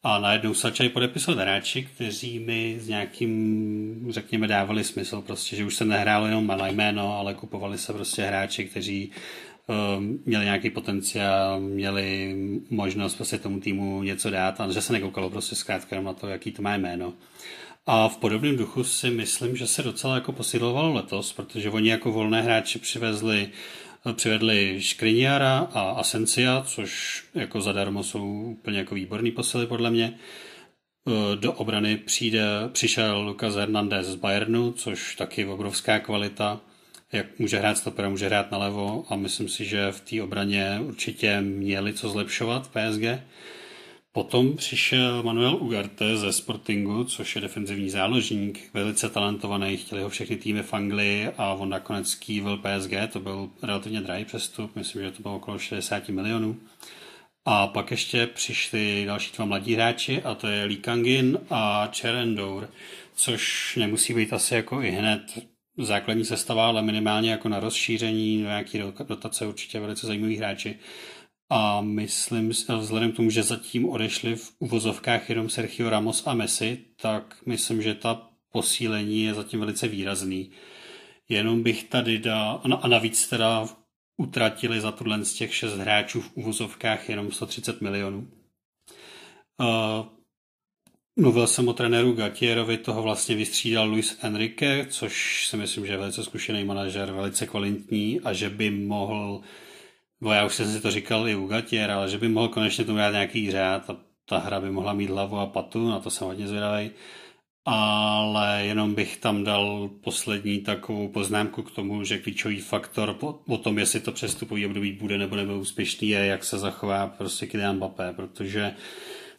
a najednou se začali podepisovat hráči, kteří mi s nějakým, řekněme, dávali smysl, prostě, že už se nehrálo jenom na jméno, ale kupovali se prostě hráči, kteří Eh, měli nějaký potenciál, měli možnost prostě tomu týmu něco dát a že se nekoukalo prostě zkrátka na to, jaký to má jméno. A v podobném duchu si myslím, že se docela jako posilovalo letos, protože oni jako volné hráči přivezli eh, přivedli Škriniara a Asencia, což jako zadarmo jsou úplně jako výborný posily podle mě. Eh, do obrany přijde, přišel Lucas Hernandez z Bayernu, což taky obrovská kvalita jak může hrát stopera, může hrát nalevo a myslím si, že v té obraně určitě měli co zlepšovat PSG. Potom přišel Manuel Ugarte ze Sportingu, což je defenzivní záložník, velice talentovaný, chtěli ho všechny týmy v Anglii a on nakonec kývil PSG, to byl relativně drahý přestup, myslím, že to bylo okolo 60 milionů. A pak ještě přišli další dva mladí hráči a to je Lee Kangin a Cherendour, což nemusí být asi jako i hned základní sestava, ale minimálně jako na rozšíření, nějaký dotace určitě velice zajímaví hráči. A myslím, vzhledem k tomu, že zatím odešli v uvozovkách jenom Sergio Ramos a Messi, tak myslím, že ta posílení je zatím velice výrazný. Jenom bych tady dal, no a navíc teda utratili za tuhle z těch šest hráčů v uvozovkách jenom 130 milionů. Uh, Mluvil jsem o trenéru Gatierovi, toho vlastně vystřídal Luis Enrique, což si myslím, že je velice zkušený manažer, velice kvalitní a že by mohl, bo no já už jsem si to říkal i u Gatiera, ale že by mohl konečně tomu dát nějaký řád a ta hra by mohla mít hlavu a patu, na to jsem hodně zvědavý. Ale jenom bych tam dal poslední takovou poznámku k tomu, že klíčový faktor po, o tom, jestli to přestupový období bude nebo nebude úspěšný, je, jak se zachová prostě Kylian Mbappé, protože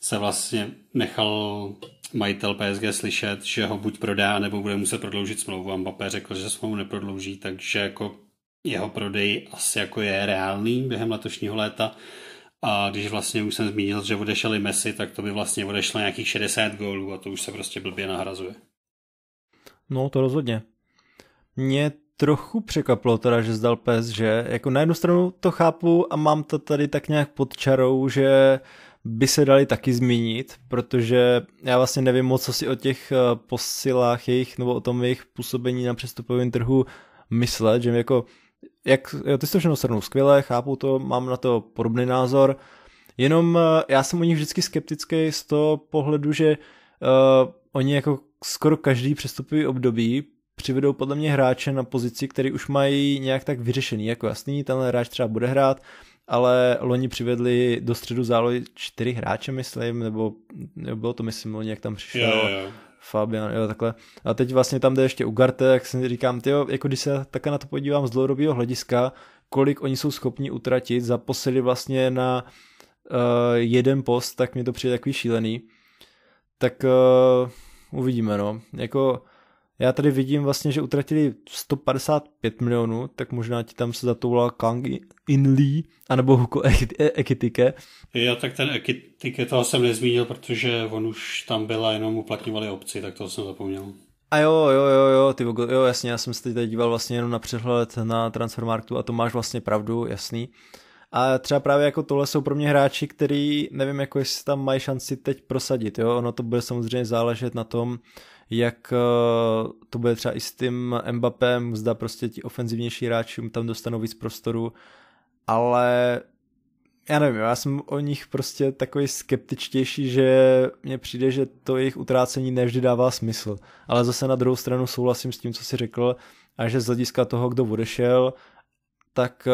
se vlastně nechal majitel PSG slyšet, že ho buď prodá, nebo bude muset prodloužit smlouvu. A Mbappé řekl, že smlouvu neprodlouží, takže jako jeho prodej asi jako je reálný během letošního léta. A když vlastně už jsem zmínil, že odešel i Messi, tak to by vlastně odešlo nějakých 60 gólů a to už se prostě blbě nahrazuje. No, to rozhodně. Mě trochu překaplo, teda, že zdal pes, že jako na jednu stranu to chápu a mám to tady tak nějak pod čarou, že uh, by se dali taky zmínit, protože já vlastně nevím moc, co si o těch eh, posilách jejich nebo o tom jejich působení na přestupovém trhu myslet, že jako jak, ty jsi to všechno srnou skvěle, chápu to, mám na to podobný názor, jenom eh, já jsem u nich vždycky skeptický z toho pohledu, že uh, oni jako skoro každý přestupový období přivedou podle mě hráče na pozici, který už mají nějak tak vyřešený, jako jasný, tenhle hráč třeba bude hrát, ale loni přivedli do středu zálohy čtyři hráče, myslím, nebo, nebo bylo to, myslím, loni, jak tam přišel. Yeah, yeah. Fabian, jo, takhle. A teď vlastně tam jde ještě Ugarte, jak si říkám, tyjo, jako když se také na to podívám z dlouhodobého hlediska, kolik oni jsou schopni utratit za posily vlastně na uh, jeden post, tak mě to přijde takový šílený. Tak uh, uvidíme, no. Jako já tady vidím vlastně, že utratili 155 milionů, tak možná ti tam se zatoulal Kang In Lee, anebo Huko e- e- Ekitike. Já tak ten Ekitike toho jsem nezmínil, protože on už tam byl a jenom uplatňovali obci, tak toho jsem zapomněl. A jo, jo, jo, jo, ty, jo, jasně, já jsem se teď díval vlastně jenom na přehled na Transfermarktu a to máš vlastně pravdu, jasný. A třeba právě jako tohle jsou pro mě hráči, který nevím, jako jestli tam mají šanci teď prosadit, jo, ono to bude samozřejmě záležet na tom, jak eh, to bude třeba i s tím Mbappem, zda prostě ti ofenzivnější hráči tam dostanou víc prostoru, ale já nevím, já jsem o nich prostě takový skeptičtější, že mně přijde, že to jejich utrácení nevždy dává smysl. Ale zase na druhou stranu souhlasím s tím, co si řekl, a že z hlediska toho, kdo odešel, tak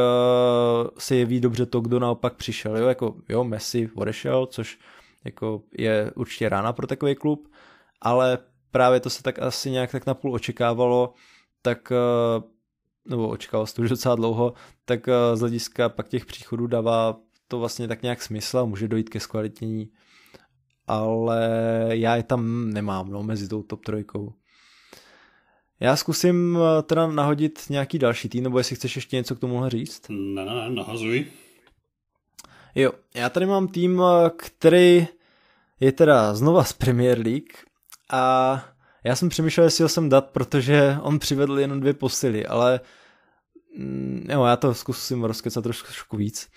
uh, se jeví dobře to, kdo naopak přišel. Jo, jako jo, Messi odešel, což jako je určitě rána pro takový klub, ale právě to se tak asi nějak tak napůl očekávalo, tak eh, nebo očekával se to už docela dlouho, tak eh, z hlediska pak těch příchodů dává to vlastně tak nějak smysl a může dojít ke zkvalitnění. Ale já je tam nemám, no, mezi tou top trojkou. Já zkusím eh, teda nahodit nějaký další tým, nebo jestli chceš ještě něco k tomuhle říct? Ne, ne, nahazuj. Jo, já tady mám tým, který je teda znova z Premier League, a já jsem přemýšlel, jestli ho sem dát, protože on přivedl jenom dvě posily, ale mm, jo, já to zkusím rozkecat trošku víc.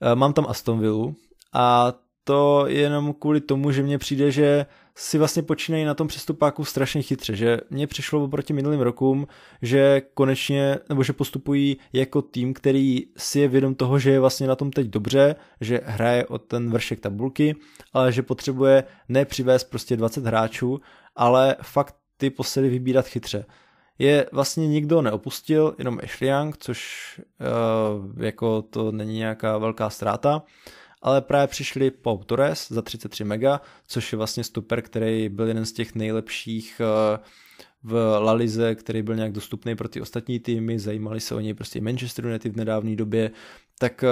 E, mám tam Aston Villa a to jenom kvůli tomu, že mně přijde, že si vlastně počínají na tom přestupáku strašně chytře, že mně přišlo oproti minulým rokům, že konečně, nebo že postupují jako tým, který si je vědom toho, že je vlastně na tom teď dobře, že hraje o ten vršek tabulky, ale že potřebuje ne přivést prostě 20 hráčů, ale fakt ty posily vybírat chytře je vlastně nikdo neopustil, jenom Ashley Young, což uh, jako to není nějaká velká ztráta ale právě přišli po Torres za 33 mega, což je vlastně stoper, který byl jeden z těch nejlepších eh, v LaLize, který byl nějak dostupný pro ty ostatní týmy, zajímali se o něj prostě Manchester United v nedávné době, tak eh,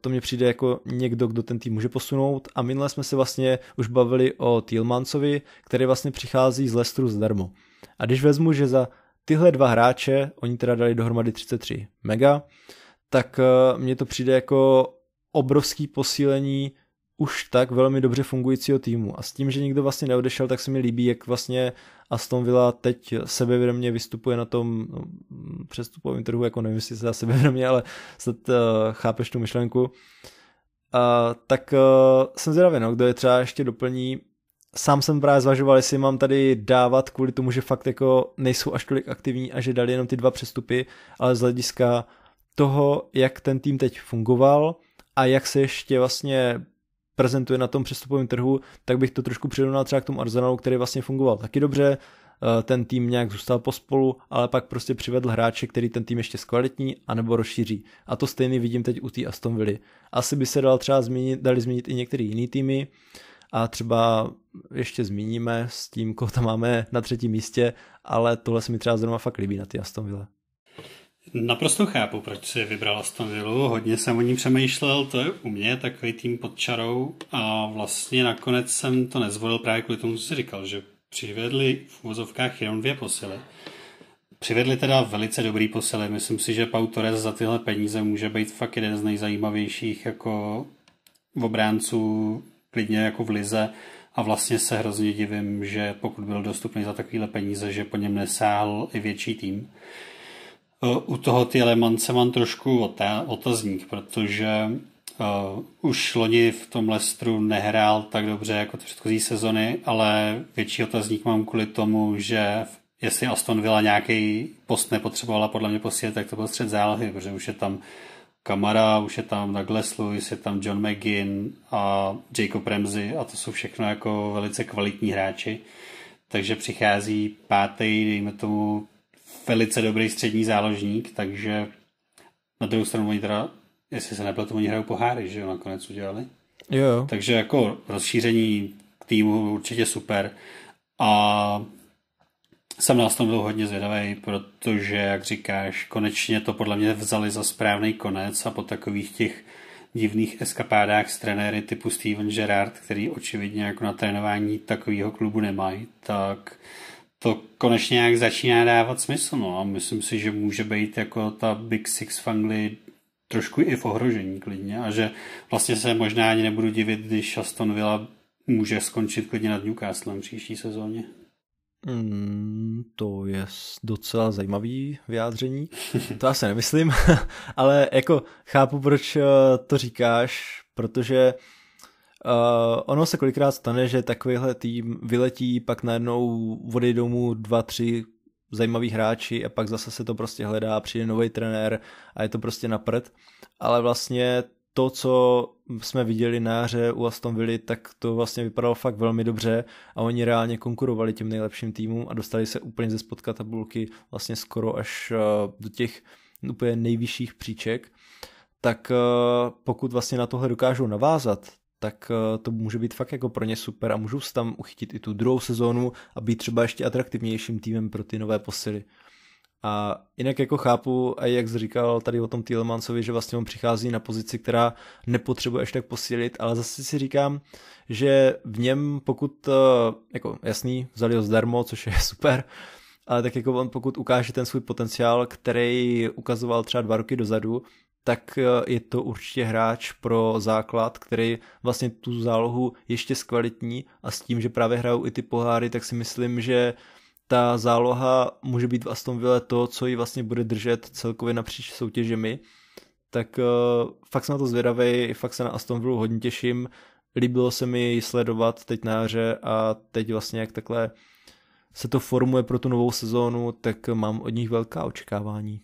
to mně přijde jako někdo, kdo ten tým může posunout a minule jsme se vlastně už bavili o Tilmancovi, který vlastně přichází z Lestru zdarmo. A když vezmu, že za tyhle dva hráče, oni teda dali dohromady 33 mega, tak eh, mně to přijde jako obrovský posílení už tak velmi dobře fungujícího týmu. A s tím, že nikdo vlastně neodešel, tak se mi líbí, jak vlastně Aston Villa teď sebevědomě vystupuje na tom no, přestupovém trhu, jako nevím, jestli se dá sebevědomě, ale snad uh, chápeš tu myšlenku. Uh, tak uh, jsem zvědavý, no, kdo je třeba ještě doplní. Sám jsem právě zvažoval, jestli mám tady dávat kvůli tomu, že fakt jako nejsou až tolik aktivní a že dali jenom ty dva přestupy, ale z hlediska toho, jak ten tým teď fungoval, a jak se ještě vlastně prezentuje na tom přestupovém trhu, tak bych to trošku přirovnal třeba k tomu Arsenalu, který vlastně fungoval taky dobře, eh, ten tým nějak zůstal pospolu, ale pak prostě přivedl hráče, který ten tým ještě zkvalitní anebo rozšíří. A to stejný vidím teď u té Aston Villa. Asi by se dal třeba zmínit, dali zmínit i některé jiné týmy a třeba ještě zmíníme s tím, koho tam máme na třetím místě, ale tohle se mi třeba zrovna fakt líbí na ty Aston Villa. Naprosto chápu, proč si vybral Aston Villa. Hodně jsem o ní přemýšlel, to je u mě takový tým pod čarou a vlastně nakonec jsem to nezvolil právě kvůli tomu, co jsi říkal, že přivedli v uvozovkách jenom dvě posily. Přivedli teda velice dobrý posily. Myslím si, že Pau Torres za tyhle peníze může být fakt jeden z nejzajímavějších jako v obránců, klidně jako v lize. A vlastně se hrozně divím, že pokud byl dostupný za takovéhle peníze, že po něm nesáhl i větší tým. Eh, u toho Tielemance mám trošku otazník, protože Uh, už loni v tom Lestru nehrál tak dobře jako ty předchozí sezony, ale větší otazník mám kvůli tomu, že jestli Aston Villa nějaký post nepotřebovala podle mě posílit, tak to byl střed zálohy, protože už je tam Kamara, už je tam Douglas Lewis, je tam John McGinn a Jacob Ramsey a to jsou všechno jako velice kvalitní hráči. Takže přichází pátý, dejme tomu velice dobrý střední záložník, takže na druhou stranu oni teda, jestli se nepletu, oni hrajou poháry, že jo, nakonec udělali. Jo. jo. Takže jako rozšíření týmu určitě super a jsem nás tom byl hodně zvědavý, protože, jak říkáš, konečně to podle mě vzali za správný konec a po takových těch divných eskapádách s trenéry typu Steven Gerrard, který očividně jako na trénování takového klubu nemají, tak to konečně nějak začíná dávat smysl. No a myslím si, že může být jako ta Big Six v Anglii trošku i v ohrožení klidně a že vlastně se možná ani nebudu divit, když Aston Villa může skončit klidně nad v příští sezóně. Hmm, to je docela zajímavý vyjádření. To já se nemyslím, ale jako chápu, proč eh, to říkáš, protože Uh, ono se kolikrát stane, že takovýhle tým vyletí, pak najednou vody domů dva, tři zajímaví hráči a pak zase se to prostě hledá, přijde nový trenér a je to prostě na prd. Ale vlastně to, co jsme viděli na jaře u Aston Villa, tak to vlastně vypadalo fakt velmi dobře a oni reálně konkurovali těm nejlepším týmům a dostali se úplně ze spodka tabulky vlastně skoro až uh, do těch úplně nejvyšších příček. Tak uh, pokud vlastně na tohle dokážou navázat, tak eh, to může být fakt jako pro ně super a můžou se tam uchytit i tu druhou sezónu a být třeba ještě atraktivnějším týmem pro ty nové posily. A jinak jako chápu, a jak jsi říkal tady o tom Tielemansovi, že vlastně on přichází na pozici, která nepotřebuje ještě tak posílit, ale zase si říkám, že v něm pokud, eh, jako jasný, vzali ho zdarmo, což je super, ale tak jako on pokud ukáže ten svůj potenciál, který ukazoval třeba dva roky dozadu, tak eh, je to určitě hráč pro základ, který vlastně tu zálohu ještě zkvalitní a s tím, že právě hrajou i ty poháry, tak si myslím, že ta záloha může být v Aston Villa to, co ji vlastně bude držet celkově napříč soutěžemi. Tak uh, fakt jsem na to zvědavý, fakt se na Aston Villa hodně těším. Líbilo se mi ji sledovat teď na hře a teď vlastně jak takhle se to formuje pro tu novou sezónu, tak mám od nich velká očekávání.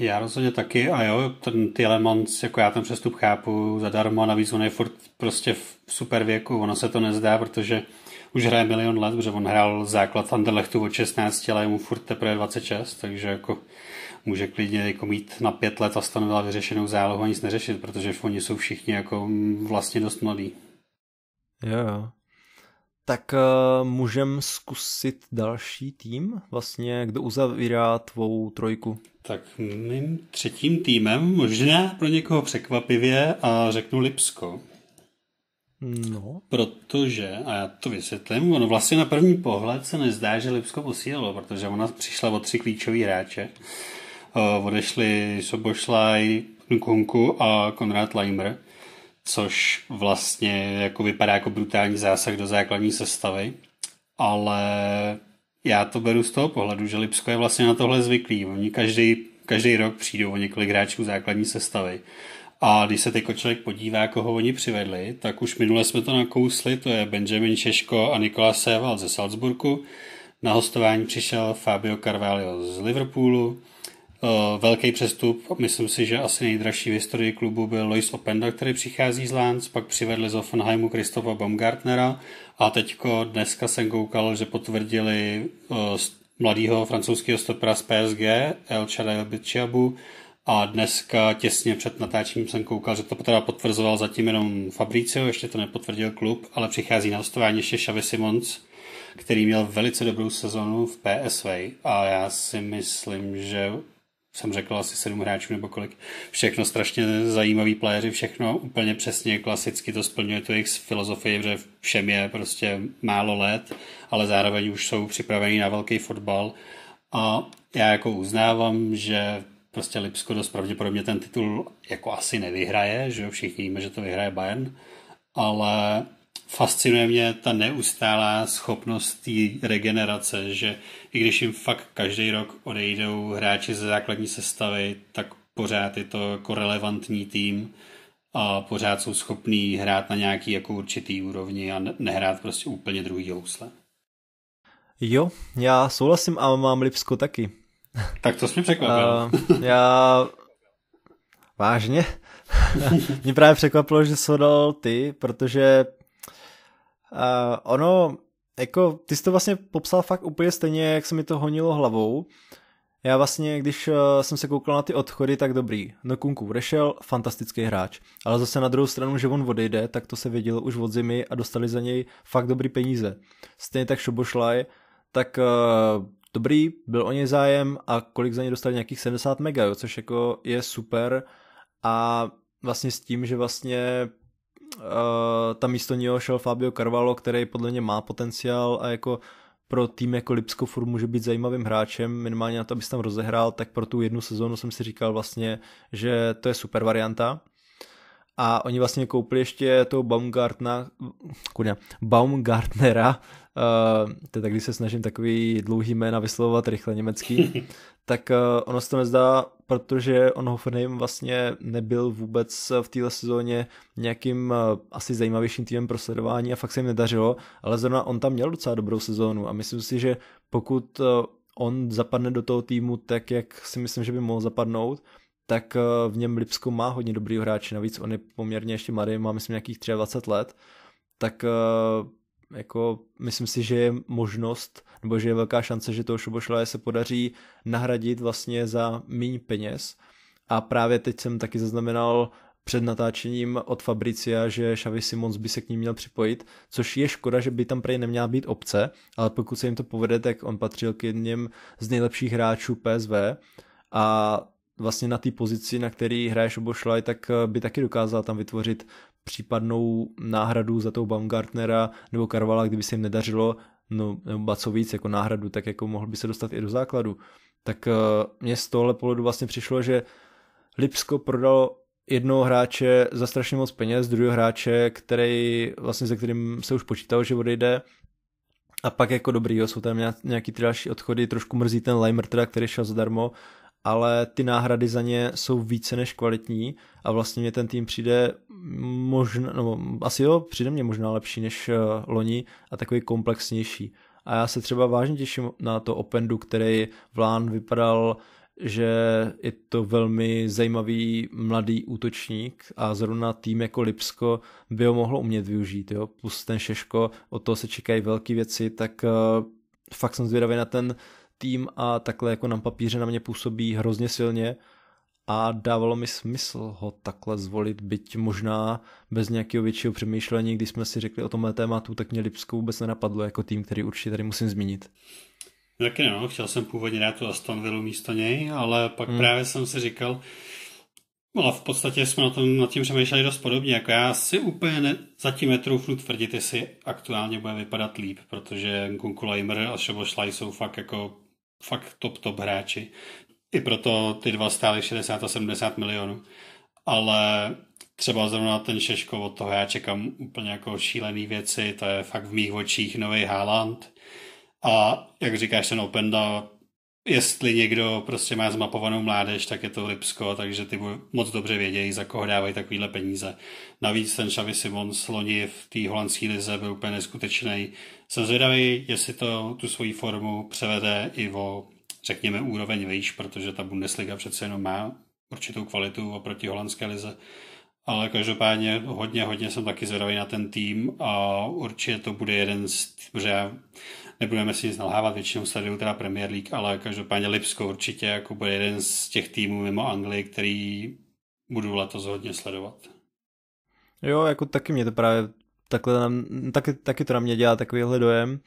Já rozhodně taky a jo, ten Tielemans, jako já ten přestup chápu zadarmo a navíc on je furt prostě v super věku, ono se to nezdá, protože už hraje milion let, protože on hrál základ Anderlechtu od 16, ale je mu furt teprve 26, takže jako může klidně jako mít na pět let a stanovila vyřešenou zálohu a nic neřešit, protože oni jsou všichni jako vlastně dost mladí. Jo, jo. Tak uh, můžem zkusit další tým, vlastně, kdo uzavírá tvou trojku? Tak mým třetím týmem, možná pro někoho překvapivě, a řeknu Lipsko. No. Protože, a já to vysvětlím, ono vlastně na první pohled se nezdá, že Lipsko posílilo, protože ona přišla o tři klíčový hráče. Uh, odešli Sobošlaj, Nkunku a Konrad Leimer což vlastně jako vypadá jako brutální zásah do základní sestavy, ale já to beru z toho pohledu, že Lipsko je vlastně na tohle zvyklý. Oni každý, každý rok přijdou o několik hráčů základní sestavy. A když se teď člověk podívá, koho oni přivedli, tak už minule jsme to nakousli, to je Benjamin češko a Nikola Seval ze Salzburgu. Na hostování přišel Fabio Carvalho z Liverpoolu, Eh, velký přestup, myslím si, že asi nejdražší v historii klubu byl Lois Openda, který přichází z Lánc, pak přivedli z Offenheimu Kristofa Baumgartnera a teďko dneska jsem koukal, že potvrdili eh, mladého francouzského stopera z PSG, El Chadel a dneska těsně před natáčením jsem koukal, že to teda potvrzoval zatím jenom Fabricio, ještě to nepotvrdil klub, ale přichází na hostování ještě Xavi Simons, který měl velice dobrou sezonu v PSV a já si myslím, že jsem řekl asi sedm hráčů nebo kolik. Všechno strašně zajímavý playeři, všechno úplně přesně klasicky to splňuje tu jejich filozofii, že všem je prostě málo let, ale zároveň už jsou připravení na velký fotbal a já jako uznávám, že prostě Lipsko dost pravděpodobně ten titul jako asi nevyhraje, že všichni víme, že to vyhraje Bayern, ale fascinuje mě ta neustálá schopnost té regenerace, že i když jim fakt každý rok odejdou hráči ze základní sestavy, tak pořád je to jako relevantní tým a pořád jsou schopní hrát na nějaký jako určitý úrovni a nehrát prostě úplně druhý housle. Jo, já souhlasím a mám Lipsko taky. Tak to jsi mě překvapil. Uh, já... Vážně? mě právě překvapilo, že jsi ho dal ty, protože Uh, ono, jako, ty jsi to vlastně popsal fakt úplně stejně, jak se mi to honilo hlavou. Já vlastně, když uh, jsem se koukal na ty odchody, tak dobrý. No Kunku odešel, fantastický hráč. Ale zase na druhou stranu, že on odejde, tak to se vědělo už od zimy a dostali za něj fakt dobrý peníze. Stejně tak Šobošlaj, tak uh, dobrý, byl o něj zájem a kolik za něj dostali nějakých 70 mega, jo, což jako je super a vlastně s tím, že vlastně Eh, tam místo něho šel Fabio Carvalho, který podle mě má potenciál a jako pro tým jako Lipsko furt může být zajímavým hráčem, minimálně na to, abys tam rozehrál, tak pro tu jednu sezónu jsem si říkal vlastně, že to je super varianta. A oni vlastně koupili ještě toho Baumgartna, kudě, Baumgartnera, uh, to je tak, když se snažím takový dlouhý jména vyslovovat rychle německý, tak uh, ono se to nezdá protože on Hoffenheim vlastně nebyl vůbec v této sezóně nějakým eh, asi zajímavějším týmem pro sledování a fakt se jim nedařilo, ale zrovna on tam měl docela dobrou sezónu a myslím si, že pokud eh, on zapadne do toho týmu tak, jak si myslím, že by mohl zapadnout, tak eh, v něm Lipsko má hodně dobrý hráč, navíc on je poměrně ještě mladý, má myslím nějakých 23 let, tak jako myslím si, že je možnost nebo že je velká šance, že toho Šubošlaje se podaří nahradit vlastně za méně peněz. A právě teď jsem taky zaznamenal před natáčením od Fabricia, že Xavi Simons by se k ním měl připojit, což je škoda, že by tam prej neměla být obce, ale pokud se jim to povede, tak on patřil k jedním z nejlepších hráčů PSV a vlastně na té pozici, na který hraje Šobošlaj, tak eh, by taky dokázal tam vytvořit případnou náhradu za toho Baumgartnera nebo Karvala, kdyby se jim nedařilo no, nebo co víc, jako náhradu, tak jako mohl by se dostat i do základu. Tak uh, eh, mě z tohle pohledu vlastně přišlo, že Lipsko prodalo jednoho hráče za strašně moc peněz, druhého hráče, který vlastně se kterým se už počítalo, že odejde, a pak jako dobrý, jo, jsou tam nějaký ty další odchody, trošku mrzí ten Leimer teda, který šel zadarmo, ale ty náhrady za ně jsou více než kvalitní a vlastně mě ten tým přijde možná, no, asi jo, přijde mě možná lepší než eh, loni a takový komplexnější. A já se třeba vážně těším na to Opendu, který v Lán vypadal, že je to velmi zajímavý mladý útočník a zrovna tým jako Lipsko by ho mohlo umět využít, jo? plus ten Šeško, od toho se čekají velké věci, tak uh, fakt jsem zvědavý na ten tým a takhle jako na papíře na mě působí hrozně silně a dávalo mi smysl ho takhle zvolit, byť možná bez nějakého většího přemýšlení, když jsme si řekli o tomhle tématu, tak mě Lipsko vůbec nenapadlo jako tým, který určitě tady musím zmínit. Taky no, chtěl jsem původně dát tu Aston Villa místo něj, ale pak hmm. právě jsem si říkal, no a v podstatě jsme na tom, nad tím přemýšleli dost podobně, jako já si úplně ne, zatím netroufnu tvrdit, jestli aktuálně bude vypadat líp, protože Gunkula Imr a Šobošlaj jsou fakt jako fakt top top hráči i proto ty dva stály 60 a 70 milionů. Ale třeba zrovna ten Šeško od toho já čekám úplně jako šílený věci, to je fakt v mých očích nový Haaland. A jak říkáš ten Openda, jestli někdo prostě má zmapovanou mládež, tak je to Lipsko, takže ty moc dobře vědějí, za koho dávají takovýhle peníze. Navíc ten Xavi Simon loni v té holandské lize byl úplně neskutečný. Jsem zvědavý, jestli to tu svoji formu převede i o řekněme, úroveň výš, protože ta Bundesliga přece jenom má určitou kvalitu oproti holandské lize. Ale každopádně hodně, hodně jsem taky zvědavý na ten tým a určitě to bude jeden z, protože nebudeme si nic nalhávat, většinou sleduju teda Premier League, ale každopádně Lipsko určitě jako bude jeden z těch týmů mimo Anglii, který budu letos hodně sledovat. Jo, jako taky mě to právě takhle, taky, taky to na mě dělá takovýhle dojem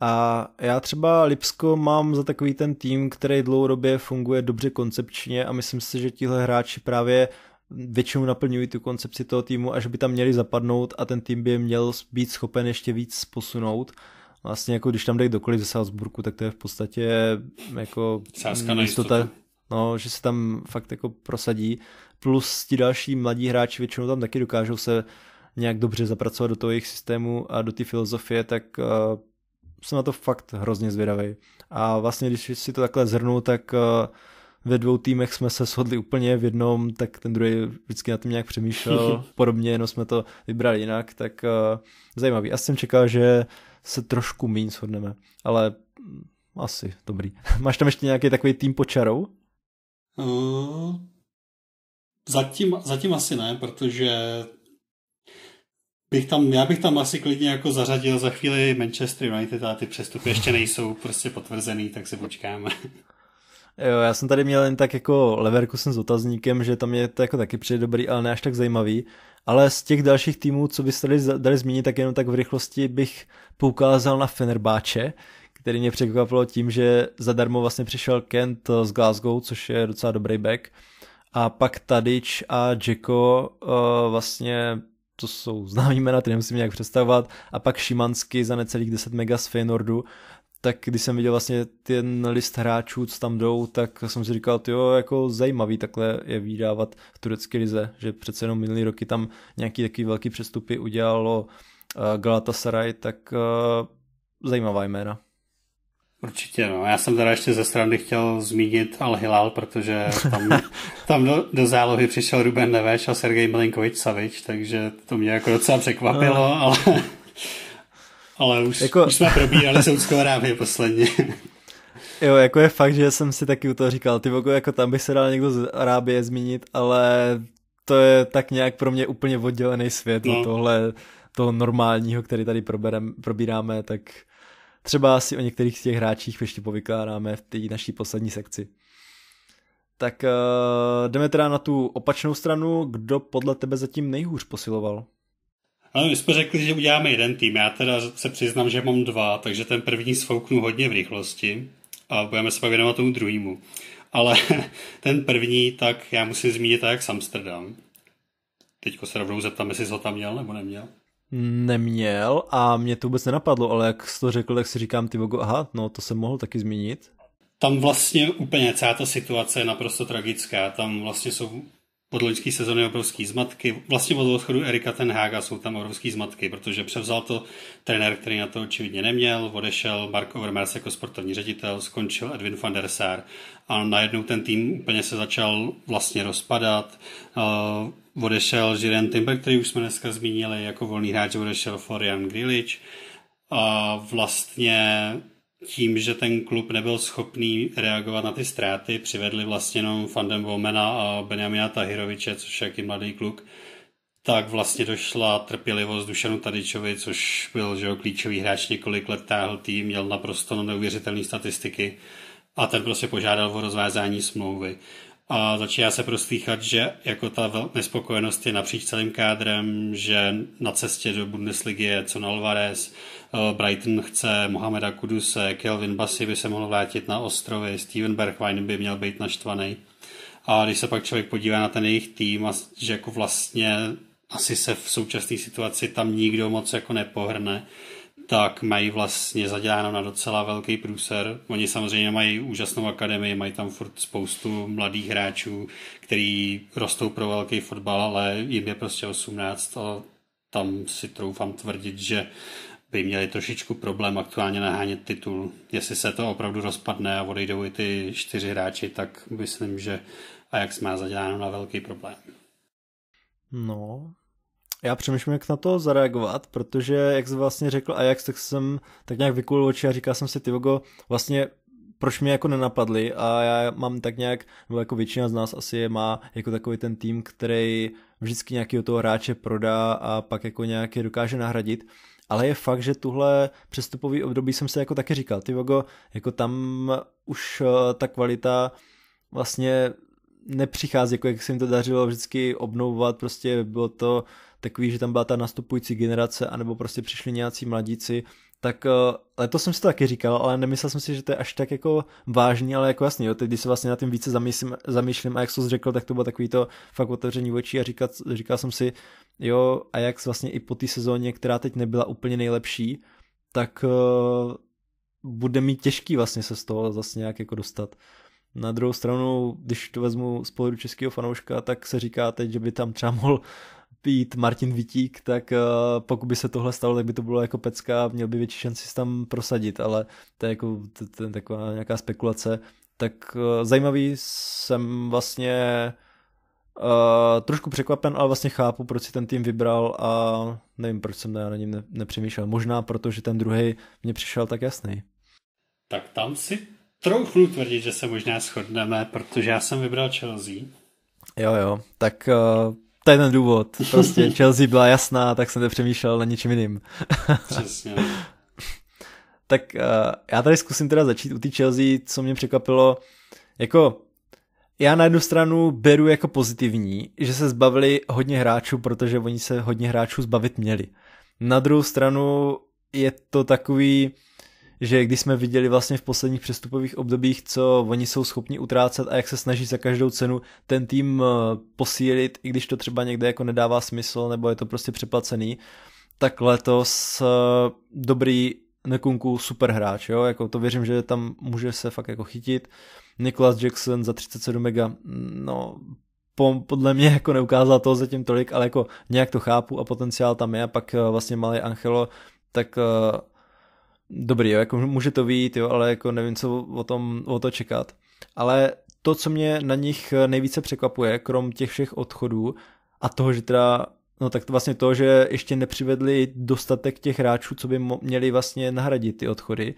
a já třeba Lipsko mám za takový ten tým, který dlouhodobě funguje dobře koncepčně a myslím si, že tihle hráči právě většinou naplňují tu koncepci toho týmu a že by tam měli zapadnout a ten tým by měl být schopen ještě víc posunout. Vlastně jako když tam jde kdokoliv ze Salzburku, tak to je v podstatě jako jistota, no, že se tam fakt jako prosadí. Plus ti další mladí hráči většinou tam taky dokážou se nějak dobře zapracovat do toho jejich systému a do té filozofie, tak eh, jsem na to fakt hrozně zvědavý. A vlastně, když si to takhle zhrnu, tak eh, ve dvou týmech jsme se shodli úplně v jednom, tak ten druhý vždycky na tom nějak přemýšlel, podobně, jenom jsme to vybrali jinak, tak eh, zajímavý. Asi jsem čekal, že se trošku míň shodneme, ale mm, asi dobrý. Máš tam ještě nějaký takový tým pod čarou? Uh, zatím, zatím asi ne, protože bych tam, já bych tam asi klidně jako zařadil za chvíli Manchester United a ty přestupy ještě nejsou prostě potvrzený, tak se počkáme. Jo, já jsem tady měl jen tak jako Leverkusen s otazníkem, že tam je to jako taky přijde dobrý, ale ne až tak zajímavý. Ale z těch dalších týmů, co byste tady dali zmínit, tak jenom tak v rychlosti bych poukázal na Fenerbáče, který mě překvapilo tím, že zadarmo vlastně přišel Kent z Glasgow, což je docela dobrý back. A pak Tadič a Jacko uh, eh, vlastně to jsou známý jména, ty nemusím nějak představovat, a pak Šimansky za necelých 10 mega z Feynordu, tak když jsem viděl vlastně ten list hráčů, co tam jdou, tak jsem si říkal, jo, jako zajímavý takhle je vydávat v turecké lize, že přece jenom minulý roky tam nějaký takový velký přestupy udělalo eh, Galatasaray, tak eh, zajímavá jména. Určitě, no. Já jsem teda ještě ze strany chtěl zmínit Al Hilal, protože tam, tam do, do, zálohy přišel Ruben Neveš a Sergej Milinkovič Savič, takže to mě jako docela překvapilo, no. ale, ale už, jako... už jsme probírali Soudskou Arábii posledně. Jo, jako je fakt, že jsem si taky u toho říkal, ty vogo, jako tam by se dal někdo z Arábie zmínit, ale to je tak nějak pro mě úplně oddělený svět no. tohle, toho normálního, který tady proberem, probíráme, tak Třeba si o některých z těch hráčích ještě povykládáme v té naší poslední sekci. Tak uh, jdeme teda na tu opačnou stranu, kdo podle tebe zatím nejhůř posiloval? Ano, my jsme řekli, že uděláme jeden tým. Já teda se přiznám, že mám dva, takže ten první svouknu hodně v rychlosti a budeme se pak věnovat tomu druhému. Ale ten první, tak já musím zmínit tak Amsterdam. Teďko se rovnou zeptám, jestli jsi ho tam měl nebo neměl neměl a mě to vůbec nenapadlo, ale jak jsi to řekl, tak si říkám, ty vogo, aha, no to jsem mohl taky zmínit. Tam vlastně úplně celá ta situace je naprosto tragická. Tam vlastně jsou pod loňský sezony obrovský zmatky. Vlastně od odchodu Erika Haga jsou tam obrovský zmatky, protože převzal to trenér, který na to očividně neměl, odešel Mark Overmars jako sportovní ředitel, skončil Edwin van der Sar a najednou ten tým úplně se začal vlastně rozpadat. Eh, odešel Jiren Timber, který už jsme dneska zmínili, jako volný hráč odešel Florian Grilich. A vlastně tím, že ten klub nebyl schopný reagovat na ty ztráty, přivedli vlastně jenom Fandem Vomena a Benjamina Tahiroviče, což je jaký mladý kluk, tak vlastně došla trpělivost Dušanu Tadičovi, což byl že jo, klíčový hráč několik let táhl tým, měl naprosto neuvěřitelné statistiky a ten prostě požádal o rozvázání smlouvy. A začíná se proslýchat, že jako ta nespokojenost je napříč celým kádrem, že na cestě do Bundesligy je co Alvarez, eh, Brighton chce Mohameda Kuduse, Kelvin Bassi by se mohl vrátit na ostrovy, Steven Bergwijn by měl být naštvaný. A když se pak člověk podívá na ten jejich tým, a že jako vlastně asi se v současné situaci tam nikdo moc jako nepohrne, tak mají vlastně zaděláno na docela velký průser. Oni samozřejmě mají úžasnou akademii, mají tam furt spoustu mladých hráčů, který rostou pro velký fotbal, ale jim je prostě 18 a tam si troufám tvrdit, že by měli trošičku problém aktuálně nahánět titul. Jestli se to opravdu rozpadne a odejdou i ty čtyři hráči, tak myslím, že Ajax má zaděláno na velký problém. No, já přemýšlím, jak na to zareagovat, protože, jak jsi vlastně řekl Ajax, tak jsem tak nějak vykulil oči a říkal jsem si, ty Vogo, vlastně proč mě jako nenapadli a já mám tak nějak, nebo jako většina z nás asi je má jako takový ten tým, který vždycky nějakého toho hráče prodá a pak jako nějaký dokáže nahradit. Ale je fakt, že tuhle přestupový období jsem se jako taky říkal, ty Vogo, jako tam už eh, ta kvalita vlastně nepřichází, jako jak se jim to dařilo vždycky obnovovat, prostě bylo to takový, že tam byla ta nastupující generace, anebo prostě přišli nějací mladíci, tak eh, letos jsem si to taky říkal, ale nemyslel jsem si, že to je až tak jako vážný, ale jako jasný, jo, teď když se vlastně na tím více zamýšlím, zamýšlím a jak jsem řekl, tak to bylo takový to fakt otevření očí a říkal, říkal jsem si, jo, a jak vlastně i po té sezóně, která teď nebyla úplně nejlepší, tak uh, bude mít těžký vlastně se z toho vlastně nějak jako dostat. Na druhou stranu, když to vezmu z pohledu českého fanouška, tak se říká teď, že by tam třeba mohl být Martin Vitík, tak eh, pokud by se tohle stalo, tak by to bylo jako pecka a měl by větší šanci se tam prosadit, ale to je jako to, to je taková nějaká spekulace. Tak eh, zajímavý jsem vlastně uh, trošku překvapen, ale vlastně chápu, proč si ten tým vybral a nevím, proč jsem na něm nepřemýšlel. Možná že ten druhý mě přišel tak jasný. Tak tam si trochu tvrdit, že se možná shodneme, protože já jsem vybral Chelsea. Jo, jo, tak uh, to je ten důvod. Prostě Chelsea byla jasná, tak jsem nepřemýšlel na ničím jiným. Přesně. tak uh, já tady zkusím teda začít u té Chelsea, co mě překvapilo. Jako, já na jednu stranu beru jako pozitivní, že se zbavili hodně hráčů, protože oni se hodně hráčů zbavit měli. Na druhou stranu je to takový, že když jsme viděli vlastně v posledních přestupových obdobích, co oni jsou schopni utrácet a jak se snaží za každou cenu ten tým eh, posílit, i když to třeba někde jako nedává smysl nebo je to prostě přeplacený, tak letos eh, dobrý Nekunku super hráč, jo, jako to věřím, že tam může se fakt jako chytit. Nicholas Jackson za 37 mega, no podle mě jako neukázal toho zatím tolik, ale jako nějak to chápu a potenciál tam je a pak eh, vlastně malý Angelo, tak dobrý, jo, jako může to být, jo, ale jako nevím, co o, tom, o to čekat. Ale to, co mě na nich nejvíce překvapuje, krom těch všech odchodů a toho, že teda No tak to vlastně to, že ještě nepřivedli dostatek těch hráčů, co by měli vlastně nahradit ty odchody.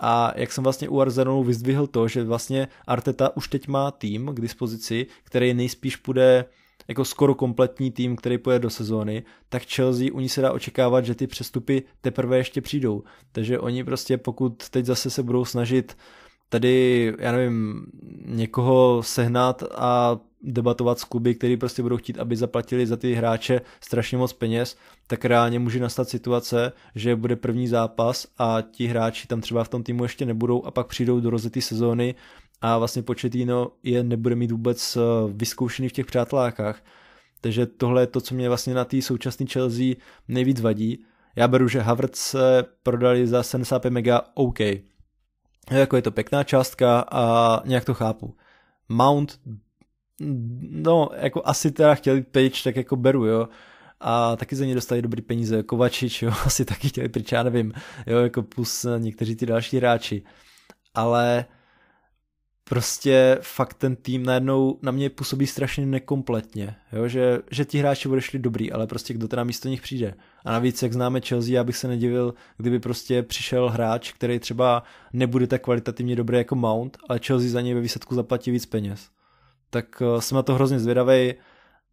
A jak jsem vlastně u Arsenalu vyzdvihl to, že vlastně Arteta už teď má tým k dispozici, který nejspíš bude jako skoro kompletní tým, který pojede do sezóny, tak Chelsea u ní se dá očekávat, že ty přestupy teprve ještě přijdou. Takže oni prostě pokud teď zase se budou snažit tady, já nevím, někoho sehnat a debatovat s kluby, který prostě budou chtít, aby zaplatili za ty hráče strašně moc peněz, tak reálně může nastat situace, že bude první zápas a ti hráči tam třeba v tom týmu ještě nebudou a pak přijdou do rozety sezóny a vlastně početíno je nebude mít vůbec eh, vyzkoušený v těch přátelákách. Takže tohle je to, co mě vlastně na té současné Chelsea nejvíc vadí. Já beru, že Havertz se eh, prodali za 75 mega OK. No, jako je to pěkná částka a nějak to chápu. Mount, no, jako asi teda chtěli pryč, tak jako beru, jo. A taky za ně dostali dobrý peníze, jako Kovačič, jo, asi taky chtěli pryč, já nevím, jo, jako plus eh, někteří ty další hráči. Ale prostě fakt ten tým najednou na mě působí strašně nekompletně, jo? Že, že ti hráči odešli dobrý, ale prostě kdo teda místo nich přijde. A navíc, jak známe Chelsea, já bych se nedivil, kdyby prostě přišel hráč, který třeba nebude tak kvalitativně dobrý jako Mount, ale Chelsea za něj ve výsledku zaplatí víc peněz. Tak eh, jsem na to hrozně zvědavý.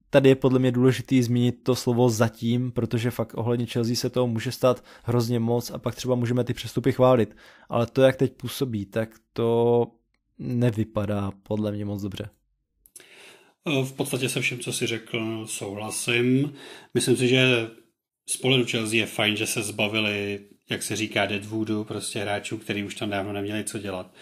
tady je podle mě důležitý zmínit to slovo zatím, protože fakt ohledně Chelsea se toho může stát hrozně moc a pak třeba můžeme ty přestupy chválit. Ale to, jak teď působí, tak to nevypadá podle mě moc dobře. Eh, v podstatě se všem, co si řekl, souhlasím. Myslím si, že z pohledu Chelsea je fajn, že se zbavili, jak se říká, Deadwoodu, prostě hráčů, který už tam dávno neměli co dělat.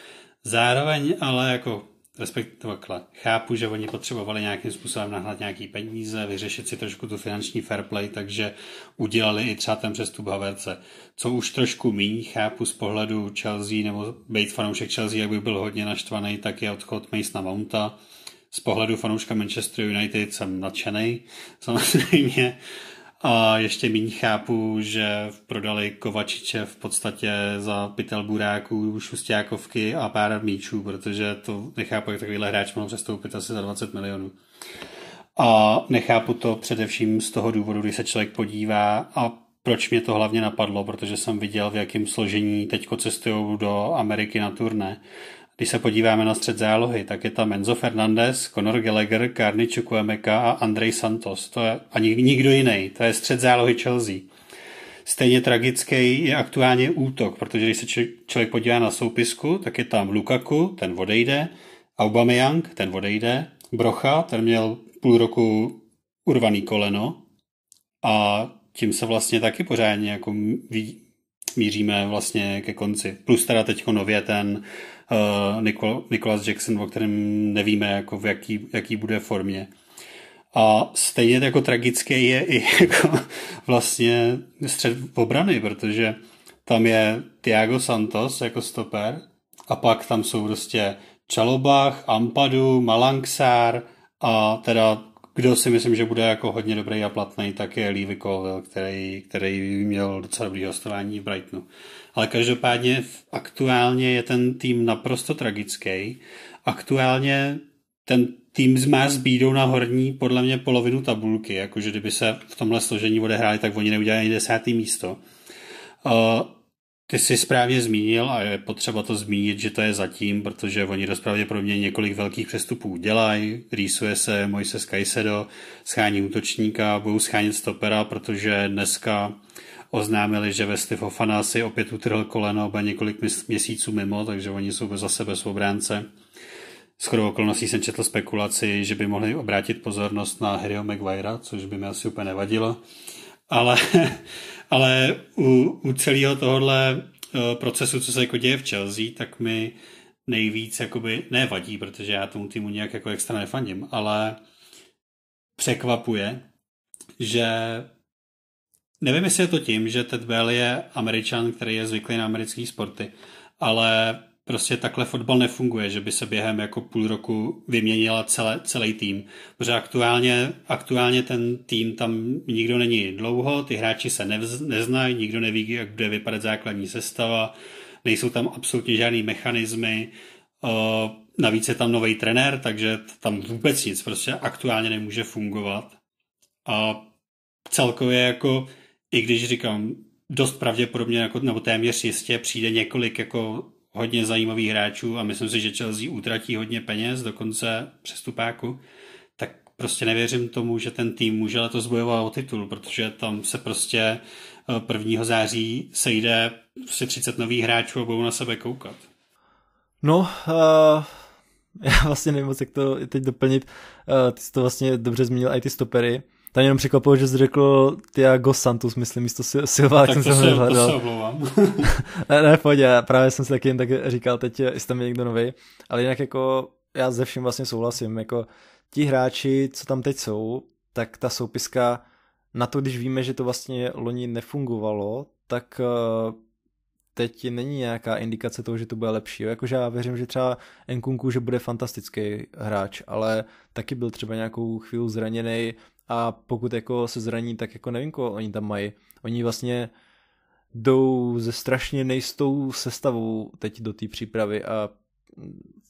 Zároveň ale jako respektive takhle, chápu, že oni potřebovali nějakým způsobem nahlat nějaký peníze, vyřešit si trošku tu finanční fair play, takže udělali i třeba ten přestup Haverce. Co už trošku míň chápu z pohledu Chelsea, nebo být fanoušek Chelsea, jak by byl hodně naštvaný, tak je odchod na Mounta. Z pohledu fanouška Manchester United jsem nadšený, samozřejmě, a ještě méně chápu, že prodali Kovačiče v podstatě za pytel buráků, šustiákovky a pár míčů, protože to nechápu, jak takovýhle hráč mohl přestoupit asi za 20 milionů. A nechápu to především z toho důvodu, když se člověk podívá a proč mě to hlavně napadlo, protože jsem viděl, v jakém složení teďko cestují do Ameriky na turné když se podíváme na střed zálohy, tak je tam Enzo Fernandez, Conor Gallagher, Karni Chukwemeka a Andrej Santos. To je ani nikdo jiný. To je střed zálohy Chelsea. Stejně tragický je aktuálně útok, protože když se člověk podívá na soupisku, tak je tam Lukaku, ten odejde, Aubameyang, ten odejde, Brocha, ten měl půl roku urvaný koleno a tím se vlastně taky pořádně jako míříme vlastně ke konci. Plus teda teď nově ten uh, Nikol, Nikolas Jackson, o kterém nevíme, jako v jaký, jaký bude formě. A stejně jako tragické je i jako vlastně střed obrany, protože tam je Tiago Santos jako stoper a pak tam jsou prostě Čalobach, Ampadu, Malangsár a teda kdo si myslím, že bude jako hodně dobrý a platný, tak je Levy Colville, který, který měl docela dobrý hostování v Brightonu. Ale každopádně aktuálně je ten tým naprosto tragický. Aktuálně ten tým má s bídou na horní podle mě polovinu tabulky, jakože kdyby se v tomhle složení odehráli, tak oni neudělají ani desátý místo. Eh, ty jsi správně zmínil a je potřeba to zmínit, že to je zatím, protože oni pro mě několik velkých přestupů dělají, rýsuje se Moise Skysedo, schání útočníka, budou schánit stopera, protože dneska oznámili, že Vesty Fofana si opět utrhl koleno, oba několik měsíců mimo, takže oni jsou zase bez obránce. S chodou okolností jsem četl spekulaci, že by mohli obrátit pozornost na Harryho Maguirea, což by mi asi úplně nevadilo. Ale, ale u, u celého tohohle eh, procesu, co se jako děje v Chelsea, tak mi nejvíc jakoby nevadí, protože já tomu týmu nějak jako extra nefandím, ale překvapuje, že Nevím, jestli je to tím, že Ted Bell je američan, který je zvyklý na americké sporty, ale prostě takhle fotbal nefunguje, že by se během jako půl roku vyměnila celé, celý tým. Protože aktuálně, aktuálně ten tým tam nikdo není dlouho, ty hráči se nevz, neznají, nikdo neví, jak bude vypadat základní sestava, nejsou tam absolutně žádný mechanismy, navíc je tam nový trenér, takže tam vůbec nic prostě aktuálně nemůže fungovat. A celkově jako i když říkám, dost pravděpodobně, jako, nebo téměř jistě, přijde několik jako hodně zajímavých hráčů a myslím si, že Chelsea utratí hodně peněz, dokonce přestupáku, tak prostě nevěřím tomu, že ten tým může letos bojovat o titul, protože tam se prostě 1. Eh, září sejde prostě 30 nových hráčů a budou na sebe koukat. No, uh, já vlastně nevím moc, jak to teď doplnit. Uh, ty jsi to vlastně dobře zmínil, i ty stopery. Tam jenom překvapilo, že jsi řekl Tiago Santos, myslím, místo Silva, tak jsem to se ne, ne, pojď, já právě jsem si taky jen tak říkal teď, jsi tam někdo nový, ale jinak jako já ze vším vlastně souhlasím, jako ti hráči, co tam teď jsou, tak ta soupiska na to, když víme, že to vlastně loni nefungovalo, tak eh, teď není nějaká indikace toho, že to bude lepší. Jakože já věřím, že třeba Enkunku, že bude fantastický hráč, ale taky byl třeba nějakou chvíli zraněný, a pokud jako se zraní, tak jako nevím, koho oni tam mají. Oni vlastně jdou ze strašně nejistou sestavou teď do té přípravy a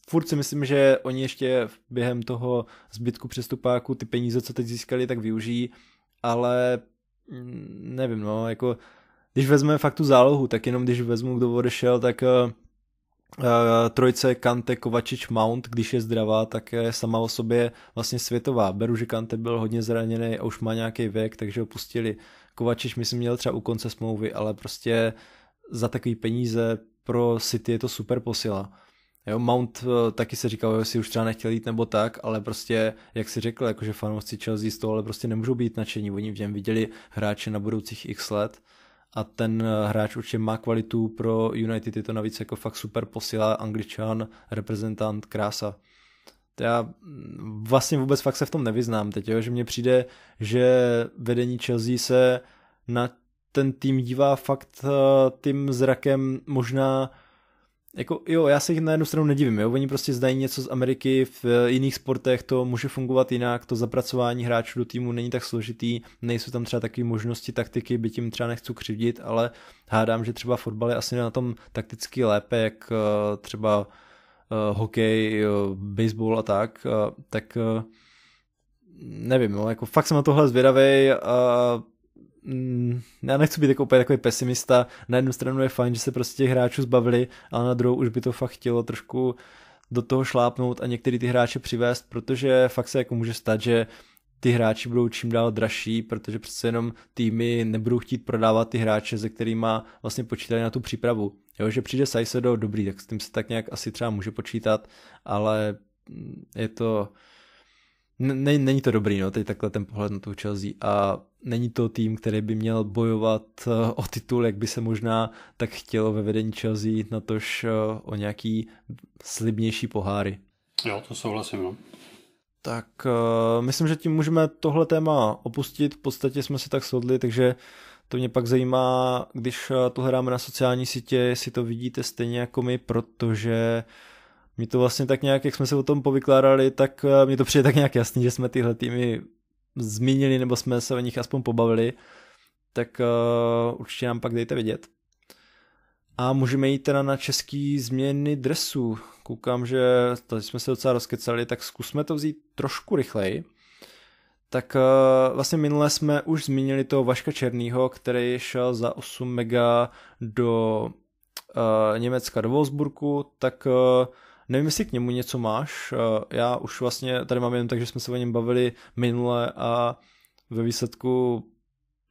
furt si myslím, že oni ještě během toho zbytku přestupáku ty peníze, co teď získali, tak využijí, ale mm, nevím, no, jako když vezmeme fakt tu zálohu, tak jenom když vezmu, kdo odešel, tak eh, Eh, trojice trojce Kante, Kovačič, Mount, když je zdravá, tak je sama o sobě vlastně světová. Beru, že Kante byl hodně zraněný a už má nějaký věk, takže ho pustili. Kovačič myslím měl třeba u konce smlouvy, ale prostě za takový peníze pro City je to super posila. Jo, Mount eh, taky se říkal, jestli už třeba nechtěl jít nebo tak, ale prostě, jak si řekl, jakože fanoušci Chelsea z toho, ale prostě nemůžou být nadšení. Oni v něm viděli hráče na budoucích x let a ten eh, hráč určitě má kvalitu pro United, je to navíc jako fakt super posila, angličan, reprezentant, krása. To já mm, vlastně vůbec fakt se v tom nevyznám teď, jo? že mně přijde, že vedení Chelsea se na ten tým dívá fakt eh, tím zrakem možná jako jo, já se jich na jednu stranu nedivím, jo, oni prostě zdají něco z Ameriky, v eh, jiných sportech to může fungovat jinak, to zapracování hráčů do týmu není tak složitý, nejsou tam třeba takové možnosti taktiky, by tím třeba nechci křivdit, ale hádám, že třeba fotbal je asi na tom takticky lépe, jak eh, třeba eh, hokej, baseball a tak, tak nevím, jo, no, jako fakt jsem na tohle zvědavý a mm, já nechci být jako úplně takový pesimista, na jednu stranu je fajn, že se prostě těch hráčů zbavili, ale na druhou už by to fakt chtělo trošku do toho šlápnout a některý ty hráče přivést, protože fakt se jako může stát, že ty hráči budou čím dál dražší, protože přece jenom týmy nebudou chtít prodávat ty hráče, se kterými vlastně počítali na tu přípravu. Jo, že přijde Sajsedo, dobrý, tak s tím se tak nějak asi třeba může počítat, ale mm, je to, ne, není to dobrý, no, teď takhle ten pohled na tu Chelsea a není to tým, který by měl bojovat eh, o titul, jak by se možná tak chtělo ve vedení Chelsea, tož eh, o nějaký slibnější poháry. Jo, to souhlasím, no. Tak uh, myslím, že tím můžeme tohle téma opustit, v podstatě jsme se tak shodli, takže to mě pak zajímá, když to hráme na sociální sítě, jestli to vidíte stejně jako my, protože uh, mě to vlastně tak nějak, jak jsme se o tom povykládali, tak eh, mě to přijde tak nějak jasný, že jsme tyhle týmy zmínili nebo jsme se o nich aspoň pobavili, tak uh, určitě nám pak dejte vědět. A můžeme jít teda na český změny dresů. Koukám, že tady jsme se docela rozkecali, tak zkusme to vzít trošku rychleji. Tak uh, vlastně minule jsme už zmínili toho Vaška Černýho, který šel za 8 mega do uh, Německa do Wolfsburgu, tak uh, Nevím, jestli k němu něco máš. Eh, já už vlastně tady mám jen tak, že jsme se o něm bavili minule a ve výsledku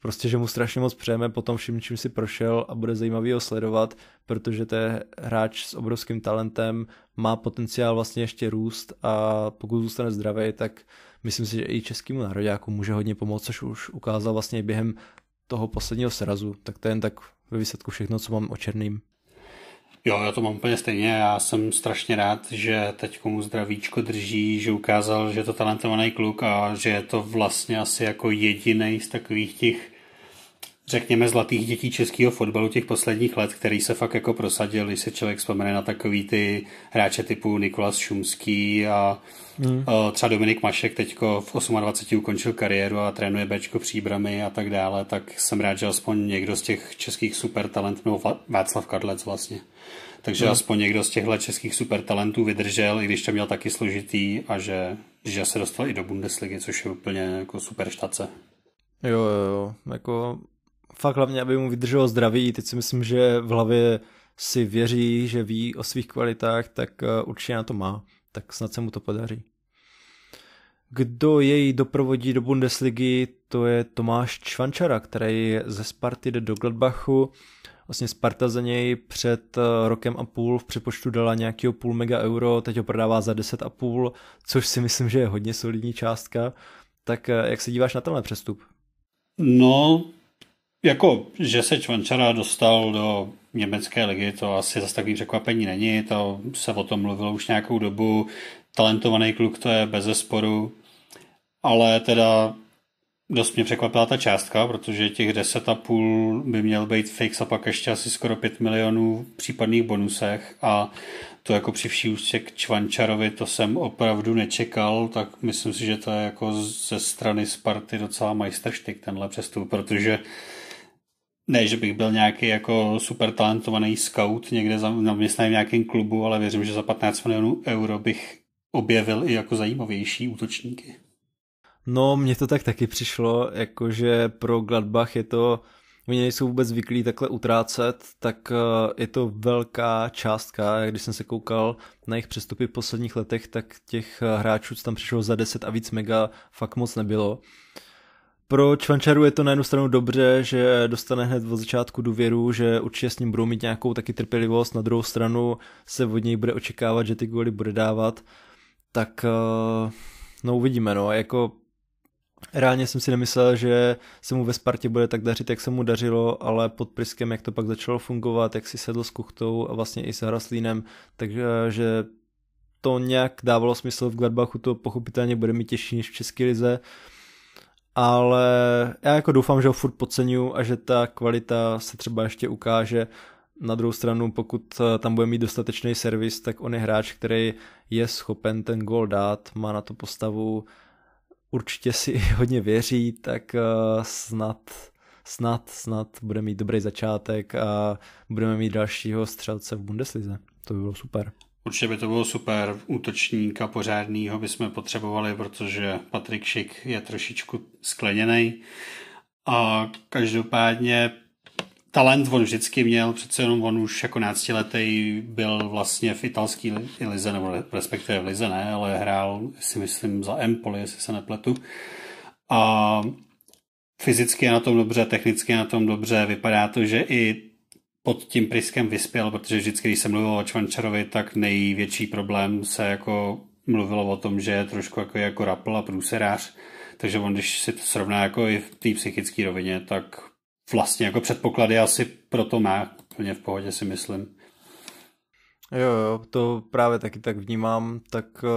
prostě, že mu strašně moc přejeme po tom všem, čím si prošel a bude zajímavý ho sledovat, protože to je hráč s obrovským talentem, má potenciál vlastně ještě růst a pokud zůstane zdravý, tak myslím si, že i českému národějáku může hodně pomoct, což už ukázal vlastně během toho posledního srazu, tak to je jen tak ve výsledku všechno, co mám o černým. Jo, já to mám úplně stejně. Já jsem strašně rád, že teď komu zdravíčko drží, že ukázal, že je to talentovaný kluk a že je to vlastně asi jako jediný z takových těch, řekněme, zlatých dětí českého fotbalu těch posledních let, který se fakt jako prosadil, když se člověk vzpomene na takový ty hráče typu Nikolas Šumský a hmm. třeba Dominik Mašek teďko v 28 ukončil kariéru a trénuje Bčko příbramy a tak dále, tak jsem rád, že aspoň někdo z těch českých supertalentů, no Václav Kadlec vlastně, takže hmm. aspoň někdo z těchto českých supertalentů vydržel, i když to měl taky složitý a že, že se dostal i do Bundesligy, což je úplně jako super štace. Jo, jo, jo. Jako fakt hlavně, aby mu vydrželo zdraví. Teď si myslím, že v hlavě si věří, že ví o svých kvalitách, tak eh, určitě na to má. Tak snad se mu to podaří. Kdo jej doprovodí do Bundesligy, to je Tomáš Čvančara, který ze Sparty jde do Gladbachu. Vlastně Sparta za něj před eh, rokem a půl v přepočtu dala nějakého půl mega euro, teď ho prodává za 10,5, což si myslím, že je hodně solidní částka. Tak eh, jak se díváš na tenhle přestup? No, jako, že se Čvančara dostal do německé ligy, to asi zase takový překvapení není, to se o tom mluvilo už nějakou dobu, talentovaný kluk to je bez zesporu, ale teda Dost mě překvapila ta částka, protože těch 10,5 by měl být fix a pak ještě asi skoro 5 milionů v případných bonusech a to jako při vší úctě k Čvančarovi to jsem opravdu nečekal, tak myslím si, že to je jako ze strany Sparty docela majstrštyk tenhle přestup, protože ne, že bych byl nějaký jako super talentovaný scout někde zaměstnaný v nějakém klubu, ale věřím, že za 15 milionů euro bych objevil i jako zajímavější útočníky. No, mně to tak taky přišlo, jakože pro Gladbach je to, oni nejsou vůbec zvyklí takhle utrácet, tak eh, je to velká částka. Když jsem se koukal na jejich přestupy v posledních letech, tak těch eh, hráčů, co tam přišlo za 10 a víc mega, fakt moc nebylo. Pro Čvančaru je to na jednu stranu dobře, že dostane hned od začátku důvěru, že určitě s ním budou mít nějakou taky trpělivost, na druhou stranu se od něj bude očekávat, že ty góly bude dávat, tak eh, no uvidíme, no, jako Reálně jsem si nemyslel, že se mu ve Spartě bude tak dařit, jak se mu dařilo, ale pod Priskem, jak to pak začalo fungovat, jak si sedl s Kuchtou a vlastně i s Hraslínem, takže to nějak dávalo smysl v Gladbachu, to pochopitelně bude mi těžší než v České lize, ale já jako doufám, že ho furt podceňuju a že ta kvalita se třeba ještě ukáže. Na druhou stranu, pokud eh, tam bude mít dostatečný servis, tak on je hráč, který je schopen ten gol dát, má na to postavu, určitě si hodně věří, tak eh, snad, snad, snad bude mít dobrý začátek a budeme mít dalšího střelce v Bundeslize. To by bylo super. Určitě by to bylo super. Útočníka pořádného bychom potřebovali, protože Patrik Šik je trošičku skleněný. A každopádně talent on vždycky měl, přece jenom on už jako letý byl vlastně v italský lize, nebo respektive v lize ne, ale hrál si myslím za Empoli, jestli se nepletu. A fyzicky je na tom dobře, technicky je na tom dobře, vypadá to, že i pod tím pryskem vyspěl, protože vždycky, když jsem mluvil o Čvančarovi, tak největší problém se jako mluvilo o tom, že je trošku jako, jako rapl a průserář, takže on, když si to srovná jako i v té psychické rovině, tak vlastně jako předpoklady asi proto má, úplně v pohodě si myslím. Jo, jo, to právě taky tak vnímám, tak uh,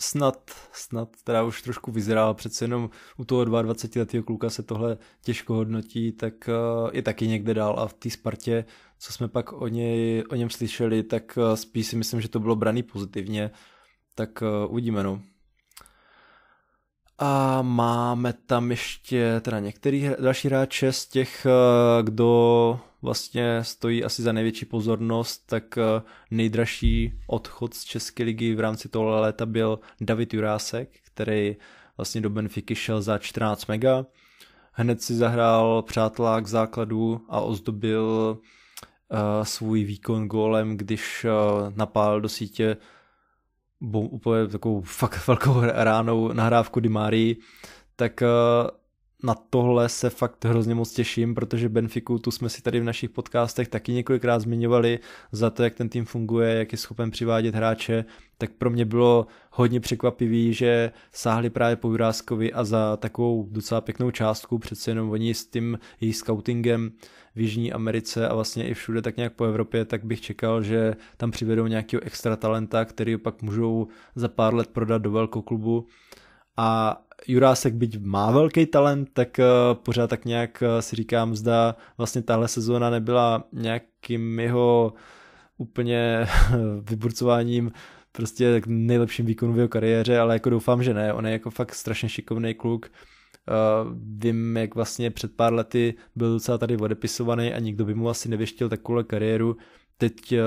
snad, snad teda už trošku vyzrál, přece jenom u toho 22 letého kluka se tohle těžko hodnotí, tak uh, eh, je taky někde dál a v té Spartě, co jsme pak o, něj, o něm slyšeli, tak uh, spíš si myslím, že to bylo braný pozitivně, tak uh, uvidíme no. A máme tam ještě teda některý další hráče z těch, eh, kdo vlastně stojí asi za největší pozornost, tak eh, nejdražší odchod z České ligy v rámci tohle léta byl David Jurásek, který vlastně do Benfiky šel za 14 mega. Hned si zahrál přátelá k základu a ozdobil eh, svůj výkon gólem, když napál do sítě bo úplně takovou fakt velkou ránou nahrávku Dimari tak eh, na tohle se fakt hrozně moc těším, protože Benfiku tu jsme si tady v našich podcastech taky několikrát zmiňovali za to, jak ten tým funguje, jak je schopen přivádět hráče, tak pro mě bylo hodně překvapivý, že sáhli právě po Juráskovi a za takovou docela pěknou částku, přece jenom oni s tím její scoutingem v Jižní Americe a vlastně i všude tak nějak po Evropě, tak bych čekal, že tam přivedou nějakého extra talenta, který pak můžou za pár let prodat do velkou klubu a Jurásek byť má velký talent, tak eh, pořád tak nějak eh, si říkám, zda vlastně tahle sezóna nebyla nějakým jeho úplně vyburcováním prostě nejlepším výkonu v jeho kariéře, ale jako doufám, že ne. On je jako fakt strašně šikovný kluk. Uh, vím, jak vlastně před pár lety byl docela tady odepisovaný a nikdo by mu asi nevěštil takovou kariéru. Teď uh,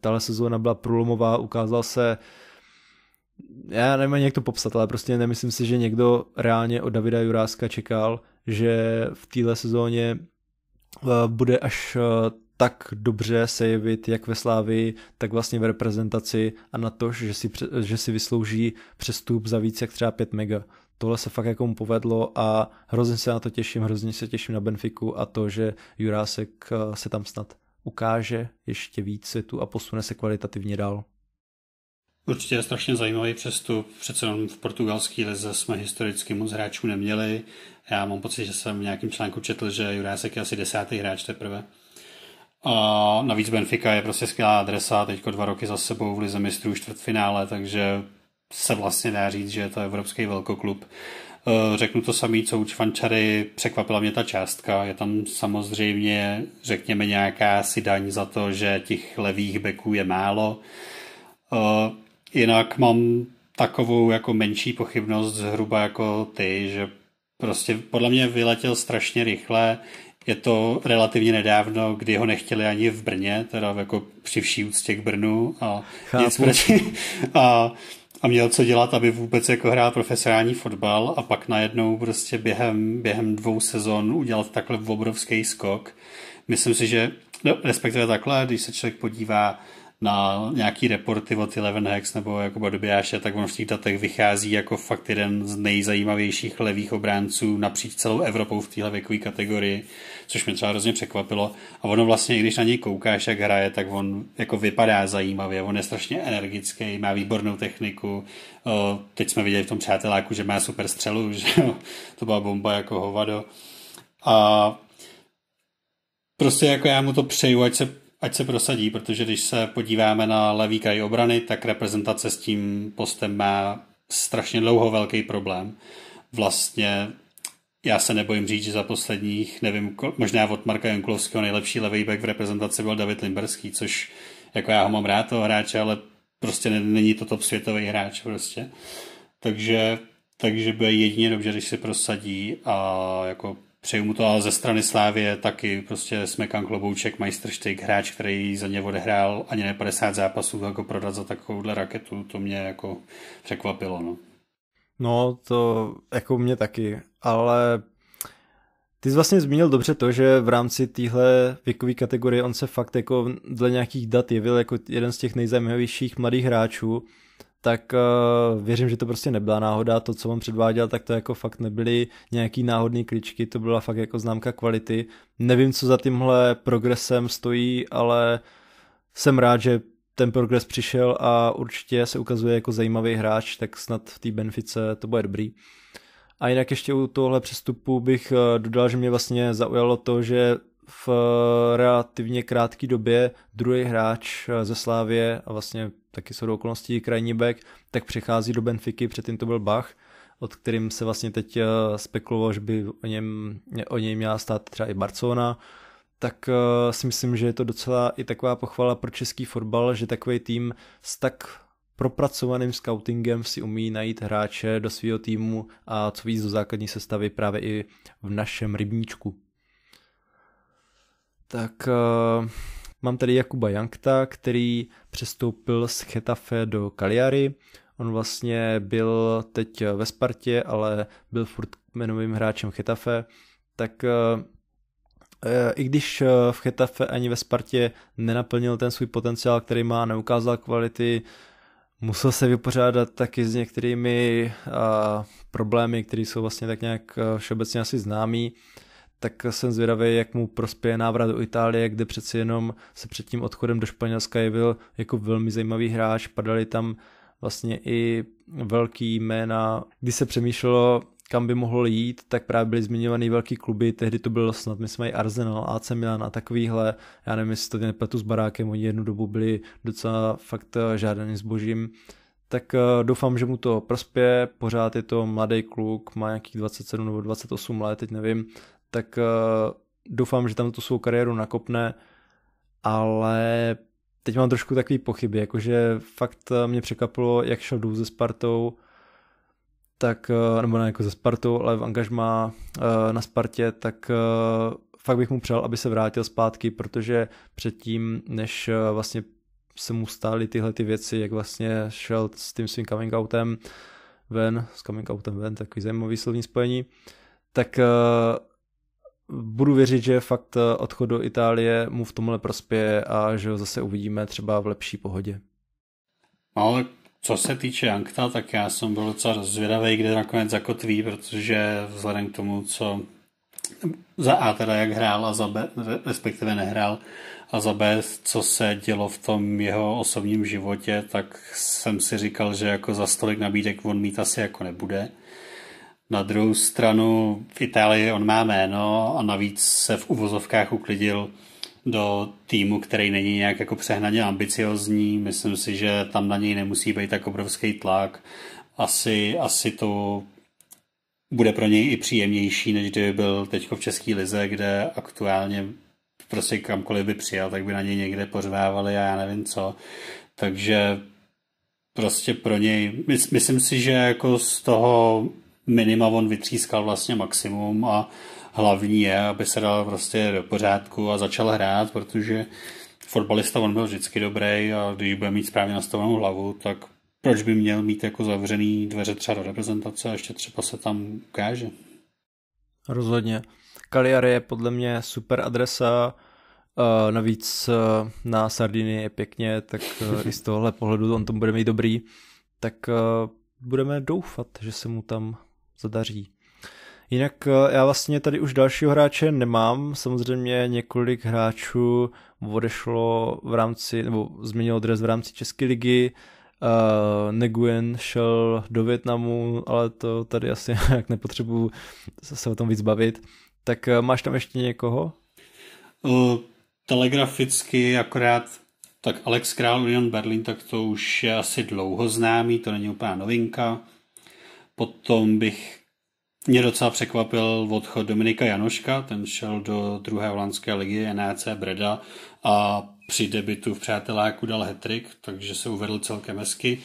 tahle sezóna byla průlomová, ukázal se uh, já nevím jak to popsat, ale prostě nemyslím si, že někdo reálně od Davida Juráska čekal, že v téhle sezóně eh, bude až eh, tak dobře se jevit jak ve Slávii, tak vlastně v reprezentaci a na to, že si, že si vyslouží přestup za víc jak třeba 5 mega. Tohle se fakt jako mu povedlo a hrozně se na to těším, hrozně se těším na Benfiku a to, že Jurásek eh, se tam snad ukáže ještě víc světu a posune se kvalitativně dál. Určitě je strašně zajímavý přestup. Přece jenom v portugalské lize jsme historicky moc hráčů neměli. Já mám pocit, že jsem v nějakém článku četl, že Jurásek je asi desátý hráč teprve. A navíc Benfica je prostě skvělá adresa, teďko dva roky za sebou v lize mistrů čtvrtfinále, takže se vlastně dá říct, že je to evropský velkoklub. E, řeknu to samý, co u Čvančary, překvapila mě ta částka. Je tam samozřejmě, řekněme, nějaká si daň za to, že těch levých beků je málo. E, Jinak mám takovou jako menší pochybnost zhruba jako ty, že prostě podle mě vyletěl strašně rychle, je to relativně nedávno, kdy ho nechtěli ani v Brně, teda jako při vší úctě k Brnu a Chápu. nic proti. A, a měl co dělat, aby vůbec jako hrál profesionální fotbal a pak najednou prostě během, během dvou sezon udělat takhle obrovský skok. Myslím si, že no, respektive takhle, když se člověk podívá na nějaký reporty od Eleven Hex nebo jako Badobiáše, tak on v těch datech vychází jako fakt jeden z nejzajímavějších levých obránců napříč celou Evropou v téhle věkové kategorii, což mě třeba hrozně překvapilo. A ono vlastně, když na něj koukáš, jak hraje, tak on jako vypadá zajímavě, on je strašně energický, má výbornou techniku. Teď jsme viděli v tom přáteláku, že má super střelu, že to byla bomba jako hovado. A prostě jako já mu to přeju, ať se ať se prosadí, protože když se podíváme na levý kraj obrany, tak reprezentace s tím postem má strašně dlouho velký problém. Vlastně já se nebojím říct, že za posledních, nevím, možná od Marka Janklovského nejlepší levý back v reprezentaci byl David Limberský, což jako já ho mám rád toho hráče, ale prostě není to top světový hráč prostě. Takže, takže bude jedině dobře, když se prosadí a jako Přeju mu to ale ze strany Slávě taky prostě smekan klobouček, majstrštejk, hráč, který za ně odehrál ani ne 50 zápasů, jako prodat za takovouhle raketu, to mě jako překvapilo. No. No, to jako mě taky, ale ty jsi vlastně zmínil dobře to, že v rámci téhle věkové kategorie on se fakt jako dle nějakých dat jevil jako jeden z těch nejzajímavějších mladých hráčů tak uh, věřím, že to prostě nebyla náhoda. To, co on předváděl, tak to jako fakt nebyly nějaký náhodné kličky, to byla fakt jako známka kvality. Nevím, co za tímhle progresem stojí, ale jsem rád, že ten progres přišel a určitě se ukazuje jako zajímavý hráč, tak snad v té benefice to bude dobrý. A jinak ještě u tohle přestupu bych eh, dodal, že mě vlastně zaujalo to, že v eh, relativně krátké době druhý hráč ze Slávě a vlastně taky jsou do okolností krajní back, tak přechází do Benfiky, předtím to byl Bach, od kterým se vlastně teď eh, spekulovalo, že by o něm, o něj měla stát třeba i Barcelona, tak eh, si myslím, že je to docela i taková pochvala pro český fotbal, že takový tým s tak propracovaným scoutingem si umí najít hráče do svého týmu a co víc do základní sestavy právě i v našem rybníčku. Tak eh, Mám tady Jakuba Jankta, který přestoupil z Chetafe do Cagliari. On vlastně byl teď ve Spartě, ale byl furt jmenovým hráčem Chetafe. Tak eh, eh, i když eh, v Chetafe ani ve Spartě nenaplnil ten svůj potenciál, který má, neukázal kvality, musel se vypořádat taky s některými problémy, které jsou vlastně tak nějak všeobecně asi známý tak jsem zvědavý, jak mu prospěje návrat do Itálie, kde přeci jenom se před tím odchodem do Španělska jevil jako velmi zajímavý hráč, padaly tam vlastně i velký jména. Když se přemýšlelo, kam by mohl jít, tak právě byly zmiňovaný velký kluby, tehdy to bylo snad, my jsme i Arsenal, AC Milan a takovýhle, já nevím, jestli to nepletu s barákem, oni jednu dobu byli docela fakt eh, žádaný zbožím, tak eh, doufám, že mu to prospěje, pořád je to mladý kluk, má nějakých 27 nebo 28 let, teď nevím, tak eh, doufám, že tam tu svou kariéru nakopne, ale teď mám trošku takový pochyby, jakože fakt eh, mě překvapilo, jak šel důl ze Spartou, tak, eh, nebo ne jako ze Spartou, ale v angažmá na Spartě, tak fakt bych mu přál, aby se vrátil zpátky, protože předtím, než vlastně se mu stály tyhle ty věci, jak vlastně šel s tím svým coming outem ven, s coming outem ven, takový zajímavý slovní spojení, tak budu věřit, že fakt eh, odchod do Itálie mu v tomhle prospěje a že ho zase uvidíme třeba v lepší pohodě. No ale co se týče Jankta, tak já jsem byl docela zvědavý, kde nakonec zakotví, protože vzhledem k tomu, co za A teda jak hrál a za B, respektive nehrál, a za B, co se dělo v tom jeho osobním životě, tak jsem si říkal, že jako za stolik nabídek on mít asi jako nebude. Na druhou stranu v Itálii on má jméno a navíc se v uvozovkách uklidil do týmu, který není nějak jako přehnaně ambiciozní. Myslím si, že tam na něj nemusí být tak obrovský tlak. Asi, asi to bude pro něj i příjemnější, než kdyby byl teď v České lize, kde aktuálně prostě kamkoliv by přijal, tak by na něj někde pořvávali a já nevím co. Takže prostě pro něj, myslím si, že jako z toho minima on vytřískal vlastně maximum a hlavní je, aby se dal prostě do pořádku a začal hrát, protože fotbalista on byl vždycky dobrý a když bude mít správně nastavenou hlavu, tak proč by měl mít jako zavřený dveře třeba do reprezentace a ještě třeba se tam ukáže. Rozhodně. Cagliari je podle mě super adresa, eh, navíc eh, na Sardiny je pěkně, tak eh, i z tohohle pohledu on tom bude mít dobrý, tak budeme doufat, že se mu tam zadaří. Jinak eh, já vlastně tady už dalšího hráče nemám, samozřejmě několik hráčů odešlo v rámci, nebo změnilo dres v rámci České ligy, Uh, eh, Neguen šel do Větnamu, ale to tady asi jak nepotřebuju se o tom víc bavit. Tak eh, máš tam ještě někoho? Uh, telegraficky akorát tak Alex Král, Union Berlin, tak to už je asi dlouho známý, to není úplná novinka. Potom bych mě docela překvapil odchod Dominika Janoška, ten šel do druhé holandské ligy NAC Breda a při debitu v Přáteláku dal hetrik, takže se uvedl celkem hezky.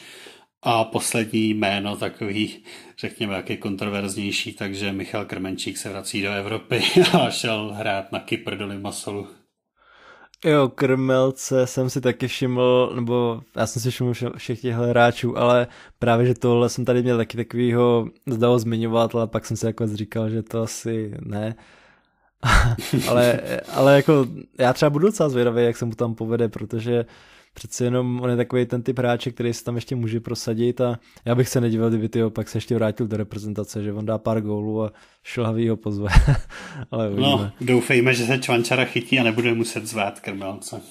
A poslední jméno, takový, řekněme, jaký kontroverznější, takže Michal Krmenčík se vrací do Evropy a šel hrát na Kypr do Limasolu. Jo, krmelce jsem si taky všiml, nebo já jsem si všiml všech těchto hráčů, ale právě, že tohle jsem tady měl taky takovýho, zdalo zmiňovat, ale pak jsem si jako říkal, že to asi ne. ale, ale jako já třeba budu docela zvědavý, jak se mu tam povede, protože přeci jenom on je takový ten typ hráče, který se tam ještě může prosadit a já bych se nedíval, kdyby ty pak se ještě vrátil do reprezentace, že on dá pár gólů a šlhavý ho pozve. ale uvidíme. No, doufejme, že se Čvančara chytí a nebude muset zvát krmelce.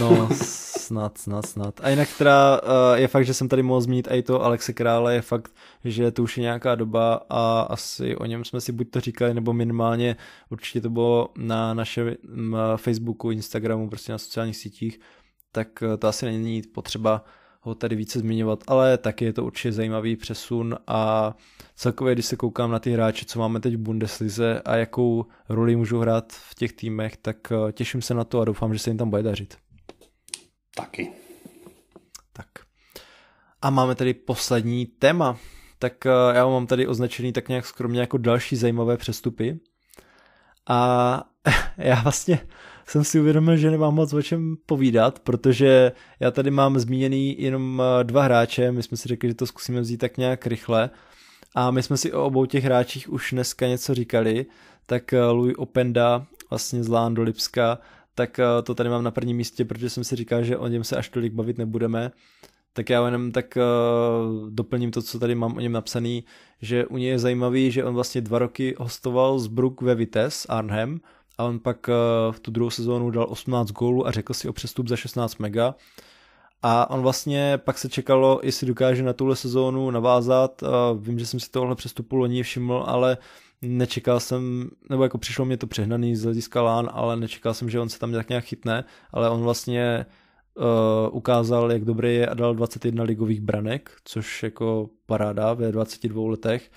No, snad, snad, snad. A jinak teda eh, je fakt, že jsem tady mohl zmínit i to Alexe Krále, je fakt, že to už je nějaká doba a asi o něm jsme si buď to říkali, nebo minimálně určitě to bylo na našem mm, Facebooku, Instagramu, prostě na sociálních sítích, tak eh, to asi není potřeba ho tady více zmiňovat, ale taky je to určitě zajímavý přesun a celkově, když se koukám na ty hráče, co máme teď v Bundeslize a jakou roli můžu hrát v těch týmech, tak eh, těším se na to a doufám, že se jim tam bude dařit. Taky. Tak. A máme tady poslední téma. Tak eh, já mám tady označený tak nějak skromně jako další zajímavé přestupy. A já vlastně jsem si uvědomil, že nemám moc o čem povídat, protože já tady mám zmíněný jenom eh, dva hráče, my jsme si řekli, že to zkusíme vzít tak nějak rychle a my jsme si o obou těch hráčích už dneska něco říkali, tak eh, Louis Openda vlastně z Lán do Lipska tak eh, to tady mám na prvním místě, protože jsem si říkal, že o něm se až tolik bavit nebudeme. Tak já jenom tak uh, doplním to, co tady mám o něm napsaný, že u něj je zajímavý, že on vlastně dva roky hostoval z Brook ve Vitesse Arnhem a on pak uh, v tu druhou sezónu dal 18 gólů a řekl si o přestup za 16 mega. A on vlastně pak se čekalo, jestli dokáže na tuhle sezónu navázat. Vím, že jsem si tohle přestupu loni všiml, ale nečekal jsem, nebo jako přišlo mě to přehnaný z hlediska lán, ale nečekal jsem, že on se tam nějak nějak chytne, ale on vlastně uh, ukázal, jak dobrý je a dal 21 ligových branek, což jako paráda ve 22 letech.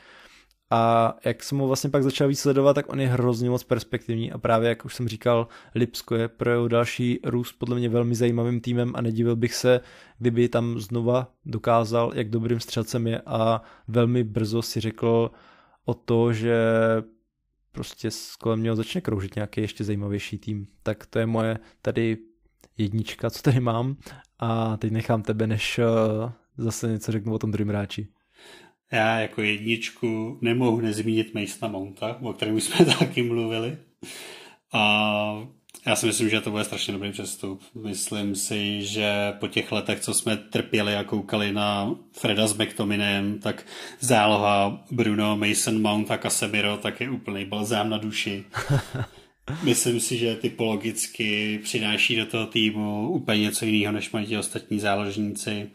A jak jsem ho vlastně pak začal výsledovat, tak on je hrozně moc perspektivní a právě, jak už jsem říkal, Lipsko je pro jeho další růst podle mě velmi zajímavým týmem a nedivil bych se, kdyby tam znova dokázal, jak dobrým střelcem je a velmi brzo si řekl, uh, o to, že prostě kolem něho začne kroužit nějaký ještě zajímavější tým. Tak to je moje tady jednička, co tady mám a teď nechám tebe, než eh, zase něco řeknu o tom druhém hráči. Já jako jedničku nemohu nezmínit Masona Mounta, o kterém jsme taky mluvili. A já si myslím, že to bude strašně dobrý přestup. Myslím si, že po těch letech, co jsme trpěli a koukali na Freda s McTominem, tak záloha Bruno, Mason Mount a Casemiro tak je úplný balzám na duši. Myslím si, že typologicky přináší do toho týmu úplně něco jiného, než mají ti ostatní záložníci.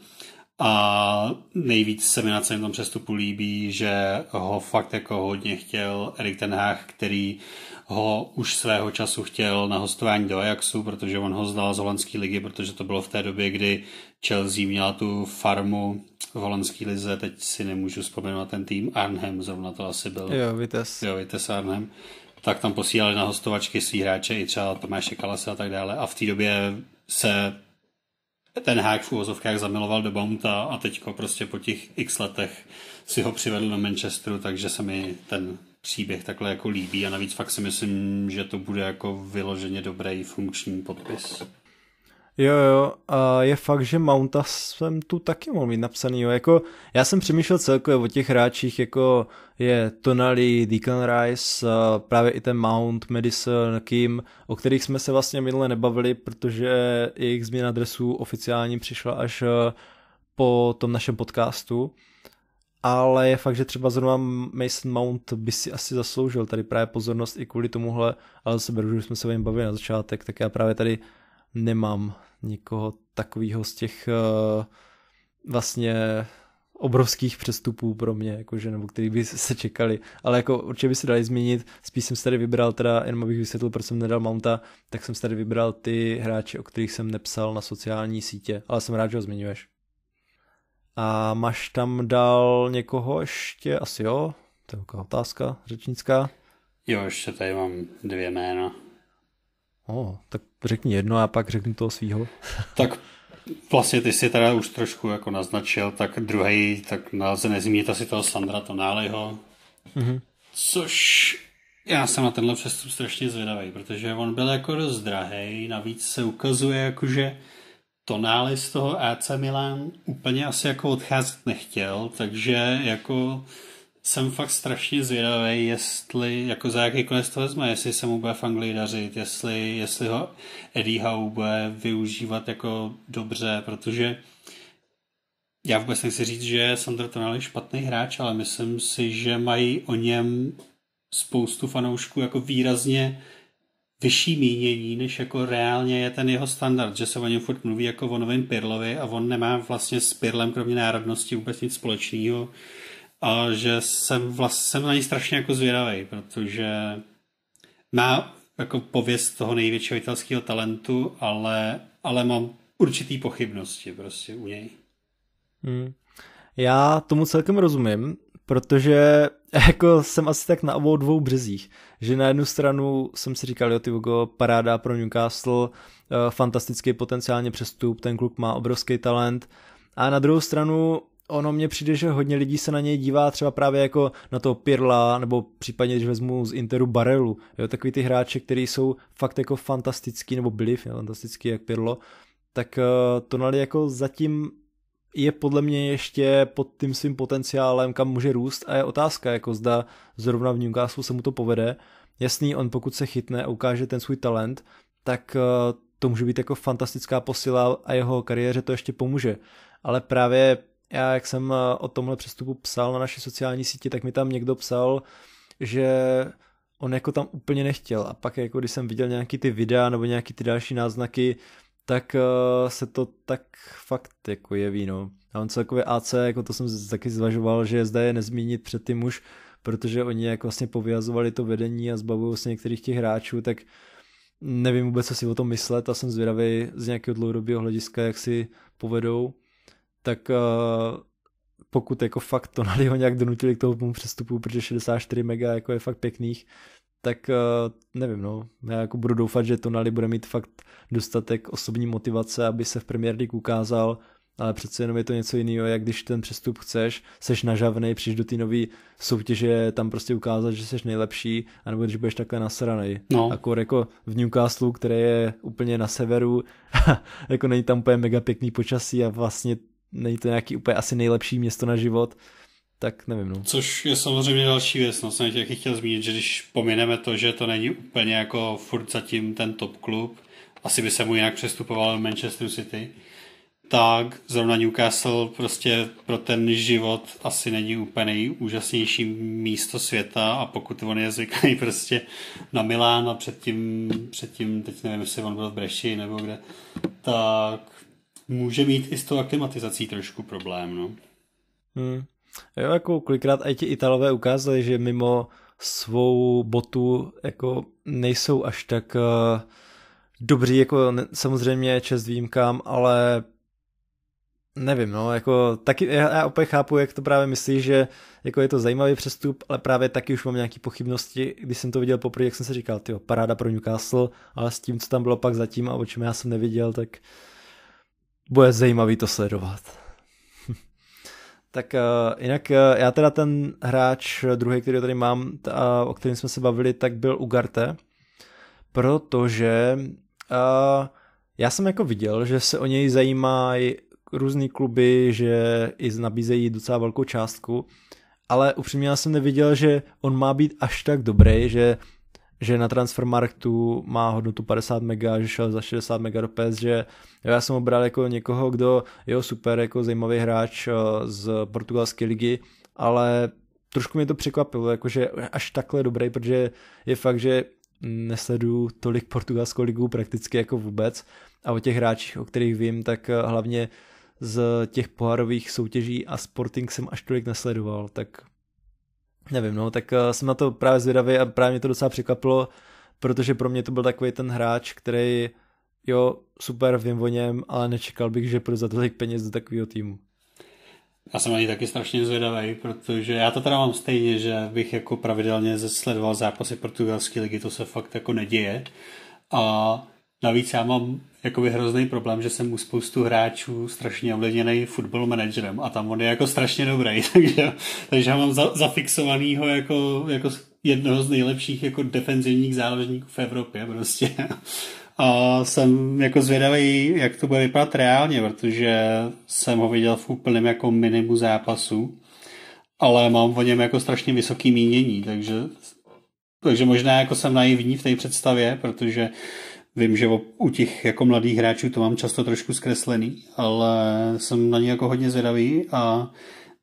A nejvíc se mi na celém tom přestupu líbí, že ho fakt jako hodně chtěl Erik Ten Hag, který ho už svého času chtěl na hostování do Ajaxu, protože on ho zdal z holandské ligy, protože to bylo v té době, kdy Chelsea měla tu farmu v holandské lize, teď si nemůžu vzpomenout ten tým, Arnhem zrovna to asi byl. Jo, Vites. Jo, Vites Arnhem. Tak tam posílali na hostovačky svý hráče i třeba Tomáše Kalase a tak dále a v té době se ten hák v úvozovkách zamiloval do Bounta a teďko prostě po těch x letech si ho přivedl do Manchesteru, takže se mi ten příběh takhle jako líbí a navíc fakt si myslím, že to bude jako vyloženě dobrý funkční podpis. Jo, jo, a je fakt, že Mounta jsem tu taky mohl mít napsaný, jo. Jako, já jsem přemýšlel celkově o těch hráčích, jako je Tonali, Deacon Rice, právě i ten Mount, Madison, Kim, o kterých jsme se vlastně minule nebavili, protože jejich změna adresů oficiálně přišla až e, po tom našem podcastu. Ale je fakt, že třeba zrovna Mason Mount by si asi zasloužil tady právě pozornost i kvůli tomuhle, ale se beru, že jsme se o něm bavili na začátek, tak já právě tady nemám nikoho takového z těch uh, vlastně obrovských přestupů pro mě, jakože, nebo který by se čekali. Ale jako určitě by se dali změnit. Spíš jsem si tady vybral, teda jenom abych vysvětlil, proč jsem nedal Mounta, tak jsem si tady vybral ty hráče, o kterých jsem nepsal na sociální sítě, ale jsem rád, že ho zmiňuješ. A máš tam dal někoho ještě? Asi jo? To je otázka řečnická. Jo, ještě tady mám dvě jména. O, tak řekni jedno a pak řekni toho svýho. tak vlastně ty si teda už trošku jako naznačil, tak druhý, tak nelze nezmínit asi toho Sandra Tonáliho, mm-hmm. což já jsem na tenhle přestup strašně zvědavý, protože on byl jako dost drahej, navíc se ukazuje jako, že Tonáli z toho AC Milan úplně asi jako odcházet nechtěl, takže jako jsem fakt strašně zvědavý, jestli, jako za jaký konec to vezme, jestli se mu bude v Anglii dařit, jestli, jestli ho Eddie Howe bude využívat jako dobře, protože já vůbec nechci říct, že Sandro Tonali je špatný hráč, ale myslím si, že mají o něm spoustu fanoušků jako výrazně vyšší mínění, než jako reálně je ten jeho standard, že se o něm furt mluví jako o novém Pirlovi a on nemá vlastně s Pirlem kromě národnosti vůbec nic společného a že jsem, vlast, jsem na ní strašně jako zvědavý, protože má jako pověst toho největšího italského talentu, ale, ale mám určitý pochybnosti prostě u něj. Hmm. Já tomu celkem rozumím, protože jako jsem asi tak na obou dvou březích, že na jednu stranu jsem si říkal, jo ty Hugo, paráda pro Newcastle, eh, fantastický potenciálně přestup, ten kluk má obrovský talent, a na druhou stranu ono mně přijde, že hodně lidí se na něj dívá třeba právě jako na to Pirla, nebo případně, když vezmu z Interu Barelu, jo, takový ty hráče, kteří jsou fakt jako fantastický, nebo byli fantastický jak Pirlo, tak uh, Tonali jako zatím je podle mě ještě pod tím svým potenciálem, kam může růst a je otázka, jako zda zrovna v Newcastle se mu to povede. Jasný, on pokud se chytne a ukáže ten svůj talent, tak uh, to může být jako fantastická posila a jeho kariéře to ještě pomůže. Ale právě já jak jsem eh, o tomhle přestupu psal na naší sociální síti, tak mi tam někdo psal, že on jako tam úplně nechtěl a pak jako když jsem viděl nějaký ty videa nebo nějaký ty další náznaky, tak eh, se to tak fakt jako jeví, no. A on celkově AC, jako to jsem taky zvažoval, že zda je nezmínit před tím už, protože oni jako vlastně povyjazovali to vedení a zbavují se některých těch hráčů, tak nevím vůbec, co si o tom myslet a jsem zvědavý z nějakého dlouhodobého hlediska, jak si povedou tak eh, pokud jako fakt to ho nějak donutili k tomu přestupu, protože 64 mega jako je fakt pěkných, tak eh, nevím, no. Já jako budu doufat, že Tonali bude mít fakt dostatek osobní motivace, aby se v Premier League ukázal, ale přece jenom je to něco jiného, jak když ten přestup chceš, seš nažavnej, přijdeš do té nové soutěže, tam prostě ukázat, že seš nejlepší, anebo když budeš takhle nasraný. No. Akor jako v Newcastle, které je úplně na severu, jako není tam úplně mega pěkný počasí a vlastně není to nějaký úplně asi nejlepší město na život, tak nevím. No. Což je samozřejmě další věc, no jsem taky chtěl zmínit, že když pomineme to, že to není úplně jako furt zatím ten top klub, asi by se mu jinak přestupoval Manchester City, tak zrovna Newcastle prostě pro ten život asi není úplně nejúžasnější místo světa a pokud on je zvyklý prostě na Milán a předtím, předtím teď nevím, jestli on byl v Breši nebo kde, tak může mít i s tou aklimatizací trošku problém, no. Hmm. Jo, jako kolikrát i ti Italové ukázali, že mimo svou botu jako nejsou až tak uh, dobří, jako ne, samozřejmě čest výjimkám, ale nevím, no, jako taky, já, já opět chápu, jak to právě myslí, že jako je to zajímavý přestup, ale právě taky už mám nějaké pochybnosti, když jsem to viděl poprvé, jak jsem se říkal, tyjo, paráda pro Newcastle, ale s tím, co tam bylo pak zatím a o čem já jsem neviděl, tak uh, bude zajímavý to sledovat. tak uh, jinak uh, já teda ten hráč druhý, který tady mám, ta, uh, o kterém jsme se bavili, tak byl Ugarte, protože uh, já jsem jako viděl, že se o něj zajímají různý kluby, že i nabízejí docela velkou částku, ale upřímně já jsem neviděl, že on má být až tak dobrý, že že na Transfermarktu má hodnotu 50 mega, že šel za 60 mega do že Jo, já jsem ho bral jako někoho, kdo je super, jako zajímavý hráč eh, z portugalské ligy, ale trošku mě to překvapilo, jakože až takhle dobrý, protože je fakt, že nesledu tolik portugalskou ligu prakticky jako vůbec a o těch hráčích, o kterých vím, tak eh, hlavně z těch pohárových soutěží a Sporting jsem až tolik nesledoval, tak nevím, no, tak eh, jsem na to právě zvědavý a právě mě to docela překvapilo, protože pro mě to byl takový ten hráč, který, jo, super, vím o něm, ale nečekal bych, že půjde za tolik peněz do takového týmu. Já jsem na taky strašně zvědavý, protože já to teda mám stejně, že bych jako pravidelně sledoval zápasy portugalské ligy, to se fakt jako neděje. A Navíc já mám jakoby hrozný problém, že jsem u spoustu hráčů strašně ovlivněný football managerem a tam on je jako strašně dobrý, takže, takže já mám za, zafixovanýho jako, jako jednoho z nejlepších jako defenzivních záložníků v Evropě prostě. A jsem jako zvědavý, jak to bude vypadat reálně, protože jsem ho viděl v úplném jako minimu zápasu, ale mám o něm jako strašně vysoký mínění, takže, takže možná jako jsem naivní v té představě, protože Vím, že u těch jako mladých hráčů to mám často trošku zkreslený, ale jsem na ně jako hodně zvědavý a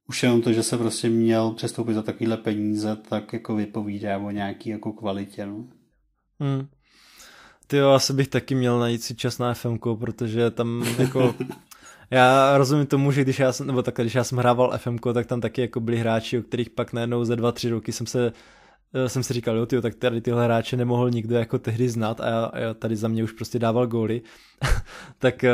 už jenom to, že se prostě měl přestoupit za takovýhle peníze, tak jako vypovídá o nějaký jako kvalitě. No. Hmm. Ty jo, asi bych taky měl najít si čas na FMK, protože tam jako Já rozumím tomu, že když já jsem, nebo tak, když já jsem hrával FMK, tak tam taky jako byli hráči, o kterých pak najednou za dva, tři roky jsem se Eh, jsem si říkal, jo, tyjo, tak tady tyhle hráče nemohl nikdo jako tehdy znát a já, já tady za mě už prostě dával góly, tak eh,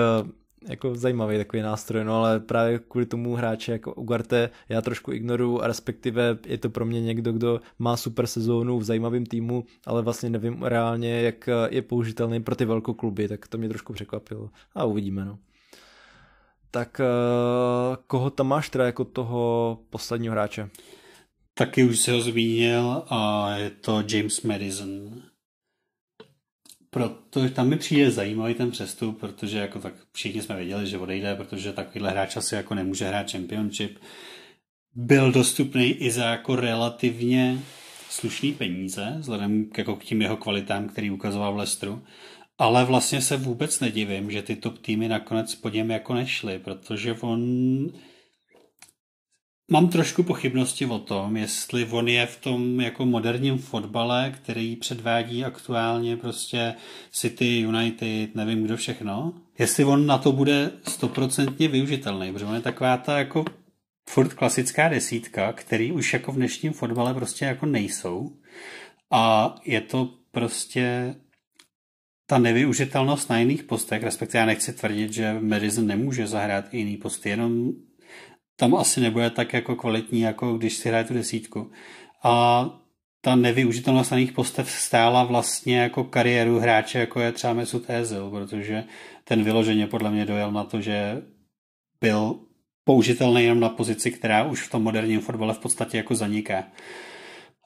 jako zajímavý takový nástroj, no ale právě kvůli tomu hráče jako Ugarte já trošku ignoruju a respektive je to pro mě někdo, kdo má super sezónu v zajímavém týmu, ale vlastně nevím reálně, jak eh, je použitelný pro ty kluby, tak to mě trošku překvapilo a uvidíme, no. Tak koho tam máš teda jako toho posledního hráče? Taky už se ho zmínil a je to James Madison. Proto tam mi přijde zajímavý ten přestup, protože jako tak všichni jsme věděli, že odejde, protože takovýhle hráč asi jako nemůže hrát championship. Byl dostupný i za jako relativně slušný peníze, vzhledem k, jako k tím jeho kvalitám, který ukazoval v Lestru. Ale vlastně se vůbec nedivím, že ty top týmy nakonec po něm jako nešly, protože on Mám trošku pochybnosti o tom, jestli on je v tom jako moderním fotbale, který předvádí aktuálně prostě City, United, nevím kdo všechno, jestli on na to bude stoprocentně využitelný, protože on je taková ta jako furt klasická desítka, který už jako v dnešním fotbale prostě jako nejsou a je to prostě ta nevyužitelnost na jiných postech, respektive já nechci tvrdit, že Madison nemůže zahrát i jiný post, jenom tam asi nebude tak jako kvalitní, jako když si hraje tu desítku. A ta nevyužitelnost daných postav stála vlastně jako kariéru hráče, jako je třeba Mesut Ezil, protože ten vyloženě podle mě dojel na to, že byl použitelný jenom na pozici, která už v tom moderním fotbale v podstatě jako zaniká.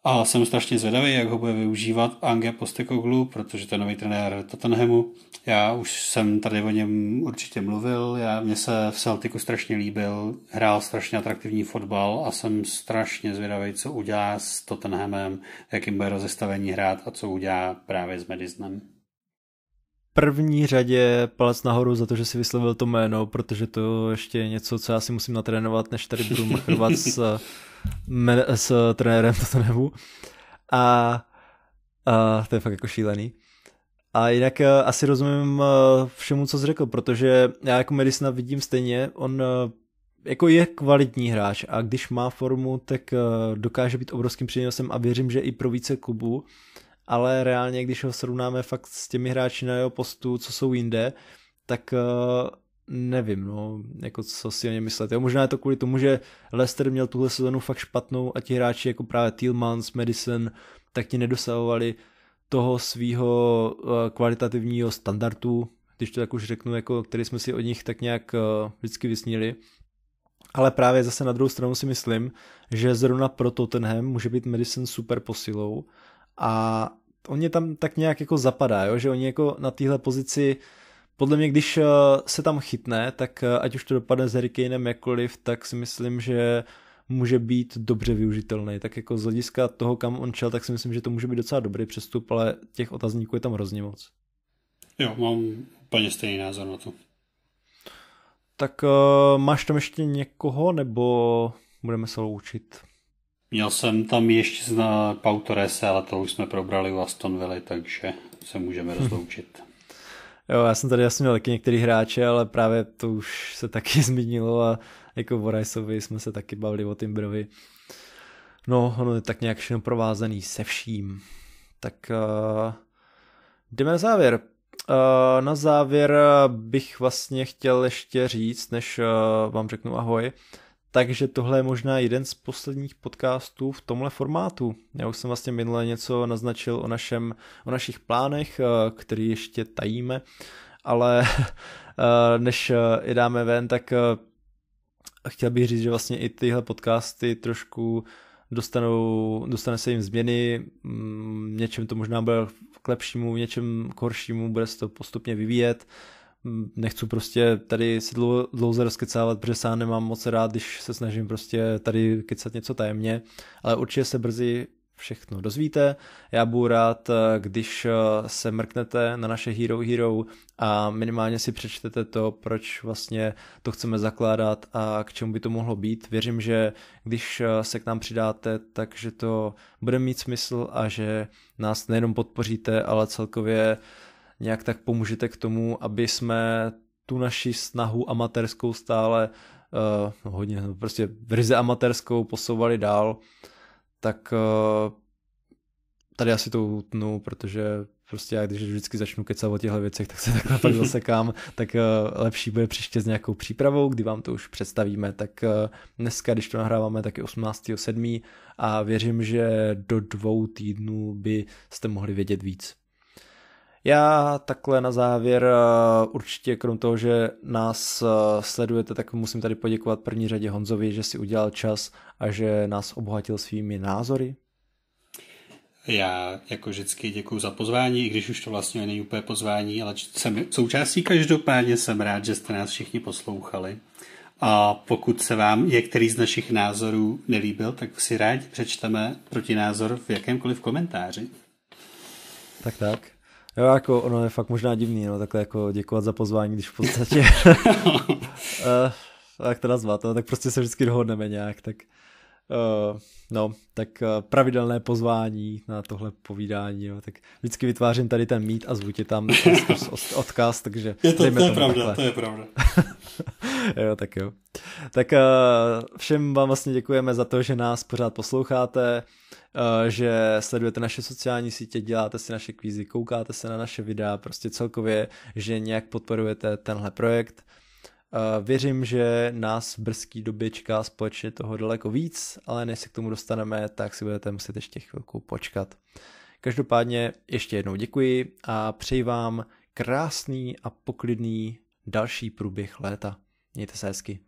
A jsem strašně zvědavý, jak ho bude využívat Ange Postekoglu, protože to je nový trenér Tottenhamu. Já už jsem tady o něm určitě mluvil, já, mě se v Celticu strašně líbil, hrál strašně atraktivní fotbal a jsem strašně zvědavý, co udělá s Tottenhamem, jakým bude rozestavení hrát a co udělá právě s Madisonem první řadě palec nahoru za to, že si vyslovil to jméno, protože to ještě je něco, co já si musím natrénovat, než tady budu machrovat s, men, s trenérem Tottenhamu. A, a to je fakt jako šílený. A jinak eh, asi rozumím eh, všemu, co jsi řekl, protože já jako Medisna vidím stejně, on eh, jako je kvalitní hráč a když má formu, tak dokáže být obrovským přínosem a věřím, že i pro více klubů ale reálně, když ho srovnáme fakt s těmi hráči na jeho postu, co jsou jinde, tak eh, nevím, no, jako co si o něm myslet. Jo, možná je to kvůli tomu, že Leicester měl tuhle sezonu fakt špatnou a ti hráči jako právě Tillmans, Madison, tak ti nedosahovali toho svého eh, kvalitativního standardu, když to tak už řeknu, jako, který jsme si od nich tak nějak eh, vždycky vysnili. Ale právě zase na druhou stranu si myslím, že zrovna pro Tottenham může být Madison super posilou a on je tam tak nějak jako zapadá, jo? že oni jako na téhle pozici podle mě, když eh, se tam chytne, tak eh, ať už to dopadne s Hurricaneem jakkoliv, tak si myslím, že může být dobře využitelný. Tak jako z hlediska toho, kam on čel, tak si myslím, že to může být docela dobrý přestup, ale těch otazníků je tam hrozně moc. Jo, mám úplně stejný názor na to. Tak uh, máš tam ještě někoho, nebo budeme se loučit? Měl jsem tam ještě na Pautorese, ale to už jsme probrali u Aston Villa, takže se můžeme hm. rozloučit. Jo, já jsem tady jasně měl taky některý hráče, ale právě to už se taky zmínilo a jako o Riceovi jsme se taky bavili o Timbrovi. No, ono je tak nějak všechno provázaný se vším. Tak uh, jdeme na závěr. Uh, na závěr bych vlastně chtěl ještě říct, než uh, vám řeknu ahoj, uh, takže tohle je možná jeden z posledních podcastů v tomhle formátu. Já už jsem vlastně minule něco naznačil o, našem, o našich plánech, eh, který ještě tajíme, ale eh, než eh, je dáme ven, tak chtěl bych říct, že vlastně i tyhle podcasty trošku dostanou, dostane se jim změny, mm, něčem to možná bude k lepšímu, něčem k horšímu, bude se to postupně vyvíjet nechci prostě tady si dlou, dlouze rozkecávat, protože sám nemám moc rád, když se snažím prostě tady kecat něco tajemně, ale určitě se brzy všechno dozvíte. Já budu rád, eh, když eh, se mrknete na naše Hero Hero a minimálně si přečtete to, proč vlastně to chceme zakládat a k čemu by to mohlo být. Věřím, že když eh, se k nám přidáte, takže to bude mít smysl a že nás nejenom podpoříte, ale celkově uh, nějak tak pomůžete k tomu, aby jsme tu naši snahu amatérskou stále uh, no hodně, no prostě ryze amatérskou posouvali dál, tak uh, tady asi to utnu, protože prostě já když vždycky začnu kecat o těchto věcech, tak se takhle pak zasekám, tak uh, lepší bude příště s nějakou přípravou, kdy vám to už představíme, tak uh, dneska, když to nahráváme, tak je 18.7. a věřím, že do dvou týdnů by jste mohli vědět víc. Já takhle na závěr eh, určitě, krom toho, že nás eh, sledujete, tak musím tady poděkovat první řadě Honzovi, že si udělal čas a že nás obohatil svými názory. Já jako vždycky děkuji za pozvání, i když už to vlastně není úplně pozvání, ale jsem součástí každopádně jsem rád, že jste nás všichni poslouchali. A pokud se vám některý z našich názorů nelíbil, tak si rádi přečteme protinázor v jakémkoliv komentáři. Tak tak. Jo, jako ono je fakt možná divný, no, takhle jako děkovat za pozvání, když v podstatě... uh, jak to nazvat, no, tak prostě se vždycky dohodneme nějak, tak Uh, no, tak eh, pravidelné pozvání na tohle povídání, jo, tak vždycky vytvářím tady ten mít a zvuk je tam odkaz, takže je to, to je pravda, takhle. to je pravda. jo, tak jo. Tak uh, všem vám vlastně děkujeme za to, že nás pořád posloucháte, že sledujete naše sociální sítě, děláte si naše kvízy, koukáte se na naše videa, prostě celkově, že nějak podporujete tenhle projekt Eh, věřím, že nás v brzký době čeká společně toho daleko víc, ale než se k tomu dostaneme, tak si budete muset ještě chvilku počkat. Každopádně ještě jednou děkuji a přeji vám krásný a poklidný další průběh léta. Mějte se hezky.